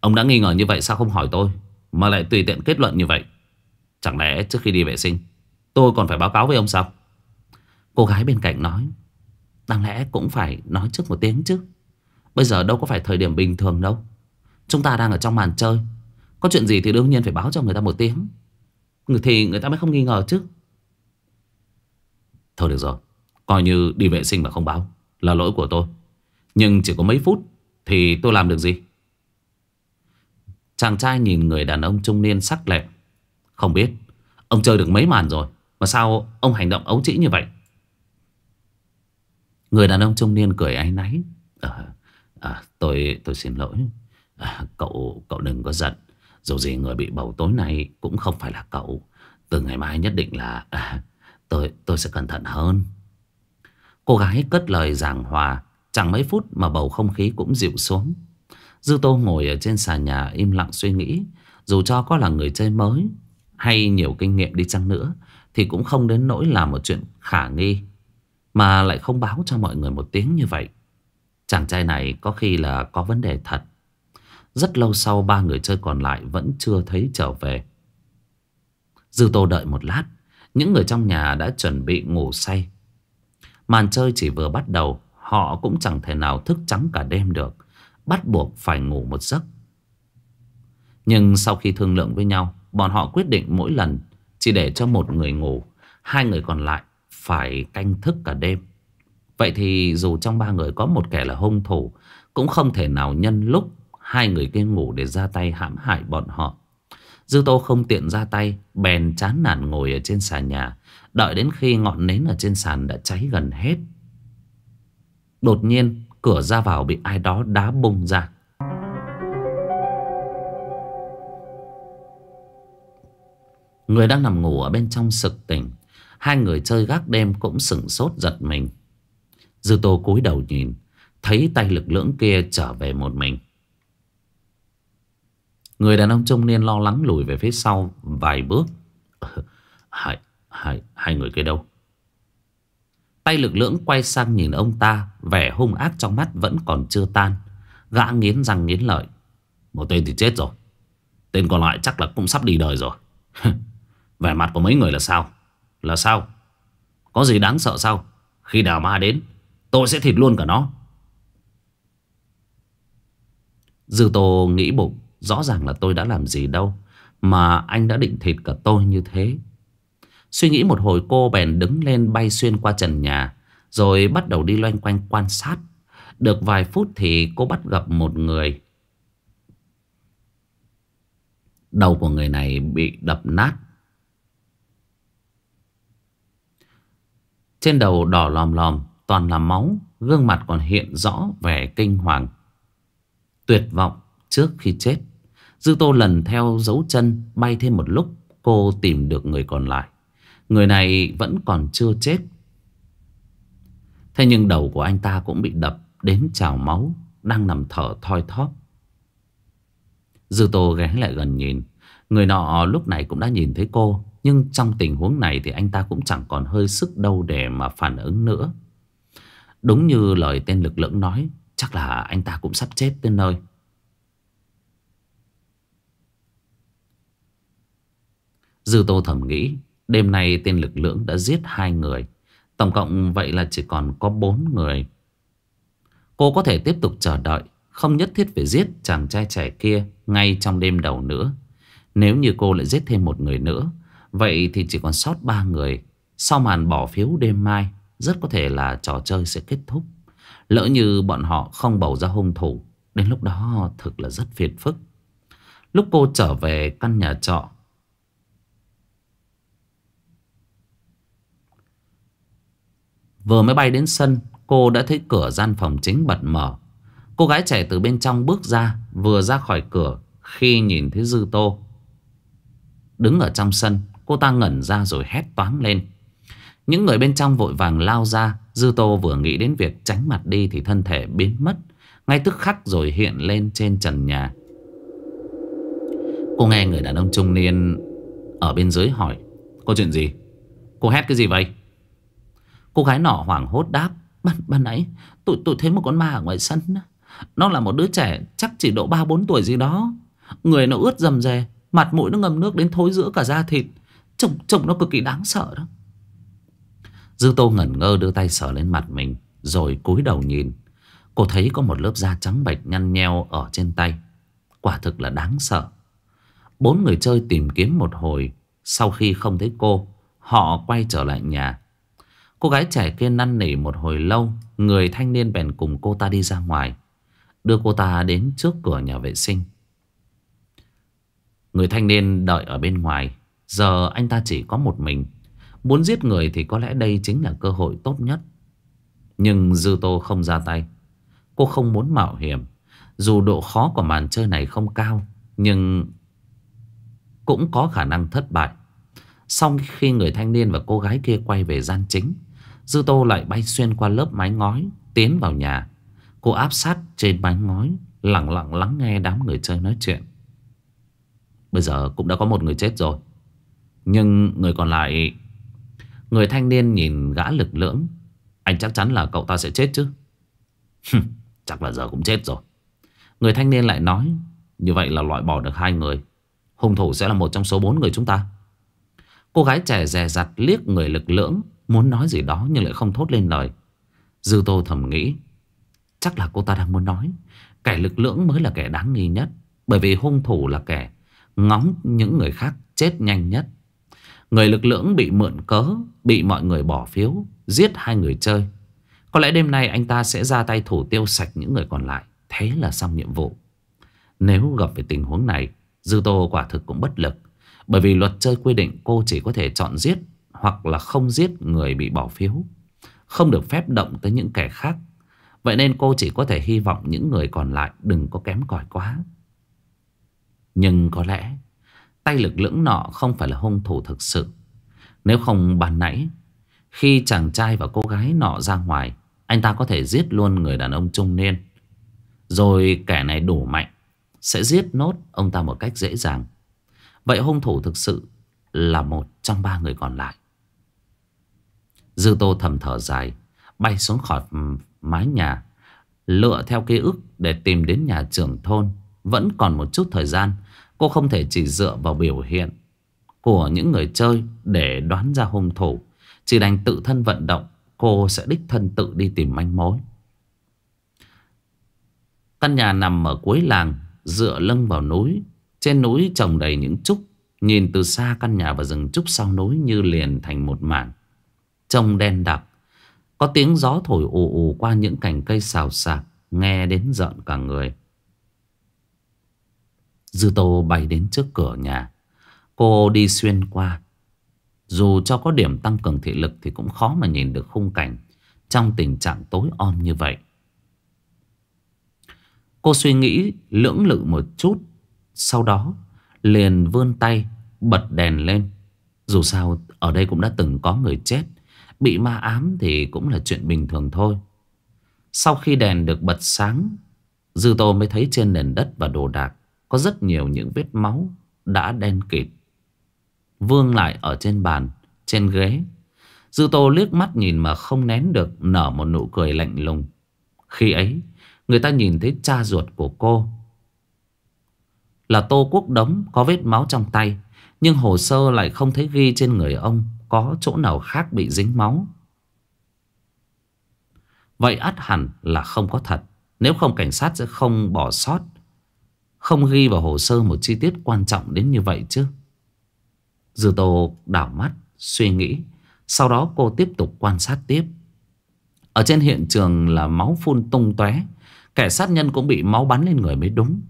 Ông đã nghi ngờ như vậy sao không hỏi tôi Mà lại tùy tiện kết luận như vậy Chẳng lẽ trước khi đi vệ sinh Tôi còn phải báo cáo với ông sao Cô gái bên cạnh nói Đáng lẽ cũng phải nói trước một tiếng chứ Bây giờ đâu có phải thời điểm bình thường đâu Chúng ta đang ở trong màn chơi Có chuyện gì thì đương nhiên phải báo cho người ta một tiếng Thì người ta mới không nghi ngờ chứ Thôi được rồi Coi như đi vệ sinh mà không báo Là lỗi của tôi nhưng chỉ có mấy phút Thì tôi làm được gì Chàng trai nhìn người đàn ông trung niên sắc lẹm Không biết Ông chơi được mấy màn rồi Mà sao ông hành động ấu trĩ như vậy Người đàn ông trung niên cười áy náy à, à, Tôi tôi xin lỗi à, Cậu cậu đừng có giận Dù gì người bị bầu tối nay Cũng không phải là cậu Từ ngày mai nhất định là à, Tôi tôi sẽ cẩn thận hơn Cô gái cất lời giảng hòa Chẳng mấy phút mà bầu không khí cũng dịu xuống Dư Tô ngồi ở trên xà nhà im lặng suy nghĩ Dù cho có là người chơi mới Hay nhiều kinh nghiệm đi chăng nữa Thì cũng không đến nỗi làm một chuyện khả nghi Mà lại không báo cho mọi người một tiếng như vậy Chàng trai này có khi là có vấn đề thật Rất lâu sau ba người chơi còn lại vẫn chưa thấy trở về Dư Tô đợi một lát Những người trong nhà đã chuẩn bị ngủ say Màn chơi chỉ vừa bắt đầu Họ cũng chẳng thể nào thức trắng cả đêm được Bắt buộc phải ngủ một giấc Nhưng sau khi thương lượng với nhau Bọn họ quyết định mỗi lần Chỉ để cho một người ngủ Hai người còn lại phải canh thức cả đêm Vậy thì dù trong ba người có một kẻ là hung thủ Cũng không thể nào nhân lúc Hai người kia ngủ để ra tay hãm hại bọn họ Dư Tô không tiện ra tay, bèn chán nản ngồi ở trên sàn nhà, đợi đến khi ngọn nến ở trên sàn đã cháy gần hết. Đột nhiên cửa ra vào bị ai đó đá bung ra Người đang nằm ngủ ở bên trong sực tỉnh Hai người chơi gác đêm cũng sửng sốt giật mình Dư tô cúi đầu nhìn Thấy tay lực lưỡng kia trở về một mình Người đàn ông trung niên lo lắng lùi về phía sau vài bước <laughs> Hai, hai, hai người kia đâu Tay lực lưỡng quay sang nhìn ông ta Vẻ hung ác trong mắt vẫn còn chưa tan Gã nghiến răng nghiến lợi Một tên thì chết rồi Tên còn lại chắc là cũng sắp đi đời rồi <laughs> Vẻ mặt của mấy người là sao Là sao Có gì đáng sợ sao Khi đào ma đến Tôi sẽ thịt luôn cả nó Dư tô nghĩ bụng Rõ ràng là tôi đã làm gì đâu Mà anh đã định thịt cả tôi như thế Suy nghĩ một hồi cô bèn đứng lên bay xuyên qua trần nhà Rồi bắt đầu đi loanh quanh quan sát Được vài phút thì cô bắt gặp một người Đầu của người này bị đập nát Trên đầu đỏ lòm lòm Toàn là máu Gương mặt còn hiện rõ vẻ kinh hoàng Tuyệt vọng trước khi chết Dư tô lần theo dấu chân Bay thêm một lúc cô tìm được người còn lại Người này vẫn còn chưa chết Thế nhưng đầu của anh ta cũng bị đập Đến trào máu Đang nằm thở thoi thóp Dư tô ghé lại gần nhìn Người nọ lúc này cũng đã nhìn thấy cô Nhưng trong tình huống này Thì anh ta cũng chẳng còn hơi sức đâu Để mà phản ứng nữa Đúng như lời tên lực lưỡng nói Chắc là anh ta cũng sắp chết tới nơi Dư tô thầm nghĩ Đêm nay tên lực lưỡng đã giết hai người. Tổng cộng vậy là chỉ còn có bốn người. Cô có thể tiếp tục chờ đợi. Không nhất thiết phải giết chàng trai trẻ kia ngay trong đêm đầu nữa. Nếu như cô lại giết thêm một người nữa. Vậy thì chỉ còn sót ba người. Sau màn bỏ phiếu đêm mai. Rất có thể là trò chơi sẽ kết thúc. Lỡ như bọn họ không bầu ra hung thủ. Đến lúc đó thực là rất phiền phức. Lúc cô trở về căn nhà trọ Vừa mới bay đến sân Cô đã thấy cửa gian phòng chính bật mở Cô gái trẻ từ bên trong bước ra Vừa ra khỏi cửa Khi nhìn thấy Dư Tô Đứng ở trong sân Cô ta ngẩn ra rồi hét toáng lên Những người bên trong vội vàng lao ra Dư Tô vừa nghĩ đến việc tránh mặt đi Thì thân thể biến mất Ngay tức khắc rồi hiện lên trên trần nhà Cô nghe người đàn ông trung niên Ở bên dưới hỏi có chuyện gì Cô hét cái gì vậy Cô gái nọ hoảng hốt đáp Ban, ban ấy tụi, tụi thấy một con ma ở ngoài sân Nó là một đứa trẻ Chắc chỉ độ 3-4 tuổi gì đó Người nó ướt dầm dề Mặt mũi nó ngâm nước đến thối giữa cả da thịt Trông, trông nó cực kỳ đáng sợ đó Dư tô ngẩn ngơ đưa tay sờ lên mặt mình Rồi cúi đầu nhìn Cô thấy có một lớp da trắng bạch nhăn nheo ở trên tay Quả thực là đáng sợ Bốn người chơi tìm kiếm một hồi Sau khi không thấy cô Họ quay trở lại nhà Cô gái trẻ kia năn nỉ một hồi lâu Người thanh niên bèn cùng cô ta đi ra ngoài Đưa cô ta đến trước cửa nhà vệ sinh Người thanh niên đợi ở bên ngoài Giờ anh ta chỉ có một mình Muốn giết người thì có lẽ đây chính là cơ hội tốt nhất Nhưng Dư Tô không ra tay Cô không muốn mạo hiểm Dù độ khó của màn chơi này không cao Nhưng Cũng có khả năng thất bại Sau khi người thanh niên và cô gái kia quay về gian chính Dư tô lại bay xuyên qua lớp mái ngói Tiến vào nhà Cô áp sát trên mái ngói Lặng lặng lắng nghe đám người chơi nói chuyện Bây giờ cũng đã có một người chết rồi Nhưng người còn lại Người thanh niên nhìn gã lực lưỡng Anh chắc chắn là cậu ta sẽ chết chứ Chắc là giờ cũng chết rồi Người thanh niên lại nói Như vậy là loại bỏ được hai người Hung thủ sẽ là một trong số bốn người chúng ta Cô gái trẻ dè rặt liếc người lực lưỡng Muốn nói gì đó nhưng lại không thốt lên lời Dư tô thầm nghĩ Chắc là cô ta đang muốn nói Kẻ lực lưỡng mới là kẻ đáng nghi nhất Bởi vì hung thủ là kẻ Ngóng những người khác chết nhanh nhất Người lực lưỡng bị mượn cớ Bị mọi người bỏ phiếu Giết hai người chơi Có lẽ đêm nay anh ta sẽ ra tay thủ tiêu sạch những người còn lại Thế là xong nhiệm vụ Nếu gặp về tình huống này Dư tô quả thực cũng bất lực Bởi vì luật chơi quy định cô chỉ có thể chọn giết hoặc là không giết người bị bỏ phiếu. Không được phép động tới những kẻ khác. Vậy nên cô chỉ có thể hy vọng những người còn lại đừng có kém cỏi quá. Nhưng có lẽ tay lực lưỡng nọ không phải là hung thủ thực sự. Nếu không bàn nãy, khi chàng trai và cô gái nọ ra ngoài, anh ta có thể giết luôn người đàn ông trung niên. Rồi kẻ này đủ mạnh, sẽ giết nốt ông ta một cách dễ dàng. Vậy hung thủ thực sự là một trong ba người còn lại. Dư tô thầm thở dài Bay xuống khỏi mái nhà Lựa theo ký ức để tìm đến nhà trưởng thôn Vẫn còn một chút thời gian Cô không thể chỉ dựa vào biểu hiện Của những người chơi Để đoán ra hung thủ Chỉ đành tự thân vận động Cô sẽ đích thân tự đi tìm manh mối Căn nhà nằm ở cuối làng Dựa lưng vào núi Trên núi trồng đầy những trúc Nhìn từ xa căn nhà và rừng trúc sau núi như liền thành một mảng trông đen đặc. Có tiếng gió thổi ù ù qua những cành cây xào xạc, nghe đến giận cả người. Dư Tô bay đến trước cửa nhà. Cô đi xuyên qua. Dù cho có điểm tăng cường thị lực thì cũng khó mà nhìn được khung cảnh trong tình trạng tối om như vậy. Cô suy nghĩ lưỡng lự một chút, sau đó liền vươn tay bật đèn lên. Dù sao ở đây cũng đã từng có người chết Bị ma ám thì cũng là chuyện bình thường thôi Sau khi đèn được bật sáng Dư tô mới thấy trên nền đất và đồ đạc Có rất nhiều những vết máu Đã đen kịt Vương lại ở trên bàn Trên ghế Dư tô liếc mắt nhìn mà không nén được Nở một nụ cười lạnh lùng Khi ấy người ta nhìn thấy cha ruột của cô Là tô quốc đống Có vết máu trong tay Nhưng hồ sơ lại không thấy ghi trên người ông có chỗ nào khác bị dính máu. Vậy ắt hẳn là không có thật. Nếu không cảnh sát sẽ không bỏ sót. Không ghi vào hồ sơ một chi tiết quan trọng đến như vậy chứ. Dư Tô đảo mắt, suy nghĩ. Sau đó cô tiếp tục quan sát tiếp. Ở trên hiện trường là máu phun tung tóe. Kẻ sát nhân cũng bị máu bắn lên người mới đúng.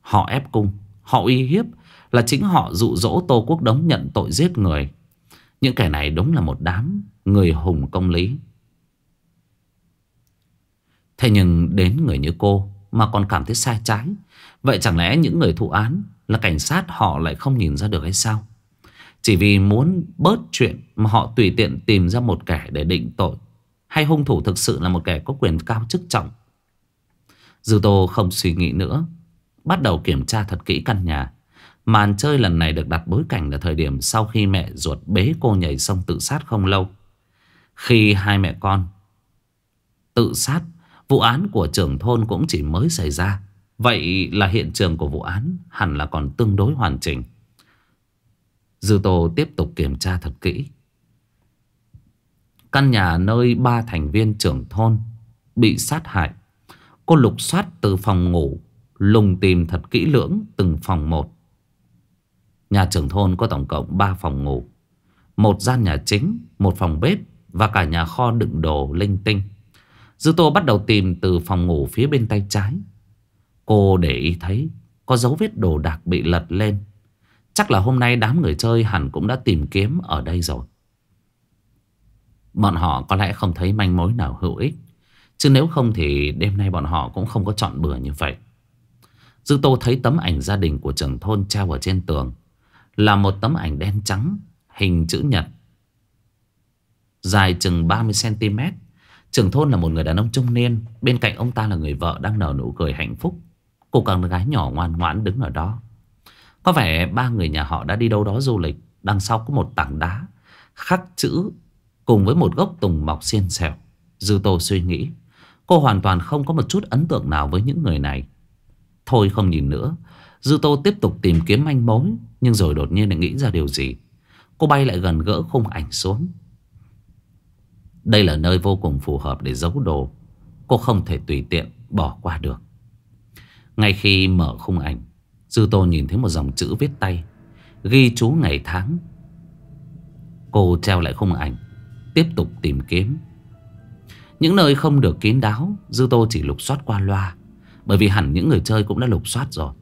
Họ ép cung, họ uy hiếp là chính họ dụ dỗ Tô Quốc Đống nhận tội giết người. Những kẻ này đúng là một đám người hùng công lý. Thế nhưng đến người như cô mà còn cảm thấy sai trái. Vậy chẳng lẽ những người thụ án là cảnh sát họ lại không nhìn ra được hay sao? Chỉ vì muốn bớt chuyện mà họ tùy tiện tìm ra một kẻ để định tội. Hay hung thủ thực sự là một kẻ có quyền cao chức trọng. Dư Tô không suy nghĩ nữa. Bắt đầu kiểm tra thật kỹ căn nhà. Màn chơi lần này được đặt bối cảnh là thời điểm sau khi mẹ ruột bế cô nhảy sông tự sát không lâu. Khi hai mẹ con tự sát, vụ án của trưởng thôn cũng chỉ mới xảy ra. Vậy là hiện trường của vụ án hẳn là còn tương đối hoàn chỉnh. Dư Tô tiếp tục kiểm tra thật kỹ. Căn nhà nơi ba thành viên trưởng thôn bị sát hại. Cô lục soát từ phòng ngủ, lùng tìm thật kỹ lưỡng từng phòng một. Nhà trưởng thôn có tổng cộng 3 phòng ngủ Một gian nhà chính Một phòng bếp Và cả nhà kho đựng đồ linh tinh Dư tô bắt đầu tìm từ phòng ngủ phía bên tay trái Cô để ý thấy Có dấu vết đồ đạc bị lật lên Chắc là hôm nay đám người chơi hẳn cũng đã tìm kiếm ở đây rồi Bọn họ có lẽ không thấy manh mối nào hữu ích Chứ nếu không thì đêm nay bọn họ cũng không có chọn bừa như vậy Dư Tô thấy tấm ảnh gia đình của trưởng thôn treo ở trên tường là một tấm ảnh đen trắng hình chữ nhật. Dài chừng 30cm. Trưởng thôn là một người đàn ông trung niên. Bên cạnh ông ta là người vợ đang nở nụ cười hạnh phúc. Cô con gái nhỏ ngoan ngoãn đứng ở đó. Có vẻ ba người nhà họ đã đi đâu đó du lịch. Đằng sau có một tảng đá khắc chữ cùng với một gốc tùng mọc xiên xẹo. Dư Tô suy nghĩ. Cô hoàn toàn không có một chút ấn tượng nào với những người này. Thôi không nhìn nữa. Dư Tô tiếp tục tìm kiếm manh mối Nhưng rồi đột nhiên lại nghĩ ra điều gì Cô bay lại gần gỡ khung ảnh xuống Đây là nơi vô cùng phù hợp để giấu đồ Cô không thể tùy tiện bỏ qua được Ngay khi mở khung ảnh Dư Tô nhìn thấy một dòng chữ viết tay Ghi chú ngày tháng Cô treo lại khung ảnh Tiếp tục tìm kiếm Những nơi không được kín đáo Dư Tô chỉ lục soát qua loa Bởi vì hẳn những người chơi cũng đã lục soát rồi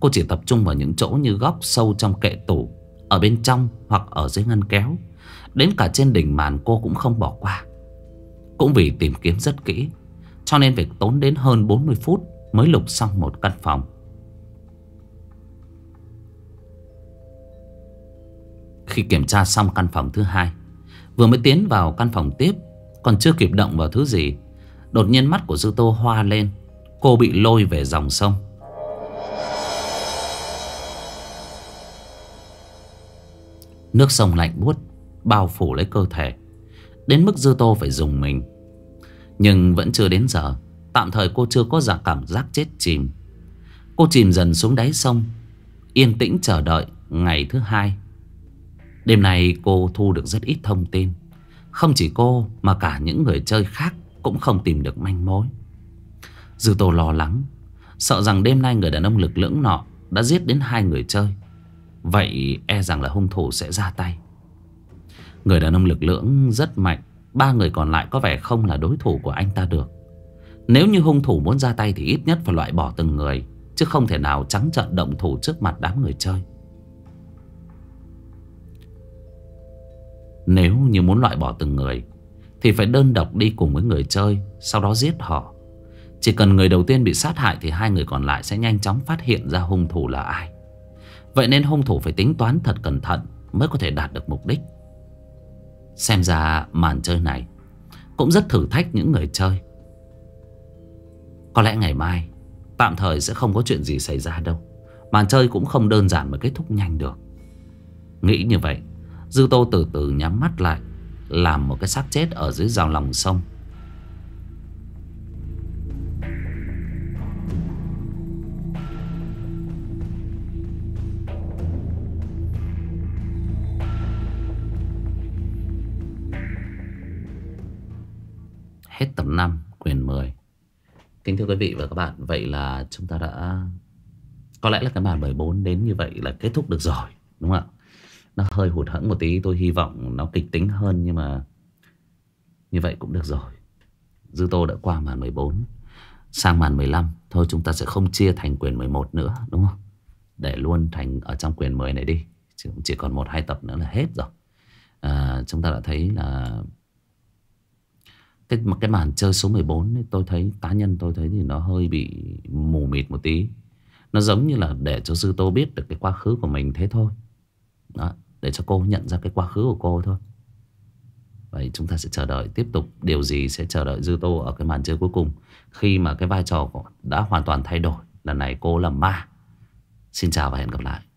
Cô chỉ tập trung vào những chỗ như góc sâu trong kệ tủ Ở bên trong hoặc ở dưới ngăn kéo Đến cả trên đỉnh màn cô cũng không bỏ qua Cũng vì tìm kiếm rất kỹ Cho nên việc tốn đến hơn 40 phút Mới lục xong một căn phòng Khi kiểm tra xong căn phòng thứ hai Vừa mới tiến vào căn phòng tiếp Còn chưa kịp động vào thứ gì Đột nhiên mắt của Dư Tô hoa lên Cô bị lôi về dòng sông Nước sông lạnh buốt bao phủ lấy cơ thể Đến mức dư tô phải dùng mình Nhưng vẫn chưa đến giờ Tạm thời cô chưa có giả dạ cảm giác chết chìm Cô chìm dần xuống đáy sông Yên tĩnh chờ đợi ngày thứ hai Đêm nay cô thu được rất ít thông tin Không chỉ cô mà cả những người chơi khác Cũng không tìm được manh mối Dư tô lo lắng Sợ rằng đêm nay người đàn ông lực lưỡng nọ Đã giết đến hai người chơi Vậy e rằng là hung thủ sẽ ra tay Người đàn ông lực lưỡng rất mạnh Ba người còn lại có vẻ không là đối thủ của anh ta được Nếu như hung thủ muốn ra tay Thì ít nhất phải loại bỏ từng người Chứ không thể nào trắng trợn động thủ trước mặt đám người chơi Nếu như muốn loại bỏ từng người Thì phải đơn độc đi cùng với người chơi Sau đó giết họ Chỉ cần người đầu tiên bị sát hại Thì hai người còn lại sẽ nhanh chóng phát hiện ra hung thủ là ai Vậy nên hung thủ phải tính toán thật cẩn thận Mới có thể đạt được mục đích Xem ra màn chơi này Cũng rất thử thách những người chơi Có lẽ ngày mai Tạm thời sẽ không có chuyện gì xảy ra đâu Màn chơi cũng không đơn giản mà kết thúc nhanh được Nghĩ như vậy Dư tô từ từ nhắm mắt lại Làm một cái xác chết ở dưới dòng lòng sông Hết tập 5 quyền 10 Kính thưa quý vị và các bạn Vậy là chúng ta đã Có lẽ là cái bản 14 đến như vậy là kết thúc được rồi Đúng không ạ Nó hơi hụt hẫng một tí Tôi hy vọng nó kịch tính hơn Nhưng mà như vậy cũng được rồi Dư Tô đã qua màn 14 Sang màn 15 Thôi chúng ta sẽ không chia thành quyền 11 nữa đúng không Để luôn thành ở trong quyền 10 này đi Chỉ, còn một hai tập nữa là hết rồi à, Chúng ta đã thấy là cái cái màn chơi số 14 ấy, tôi thấy cá nhân tôi thấy thì nó hơi bị mù mịt một tí nó giống như là để cho sư tô biết được cái quá khứ của mình thế thôi đó để cho cô nhận ra cái quá khứ của cô thôi vậy chúng ta sẽ chờ đợi tiếp tục điều gì sẽ chờ đợi dư tô ở cái màn chơi cuối cùng khi mà cái vai trò đã hoàn toàn thay đổi lần này cô là ma xin chào và hẹn gặp lại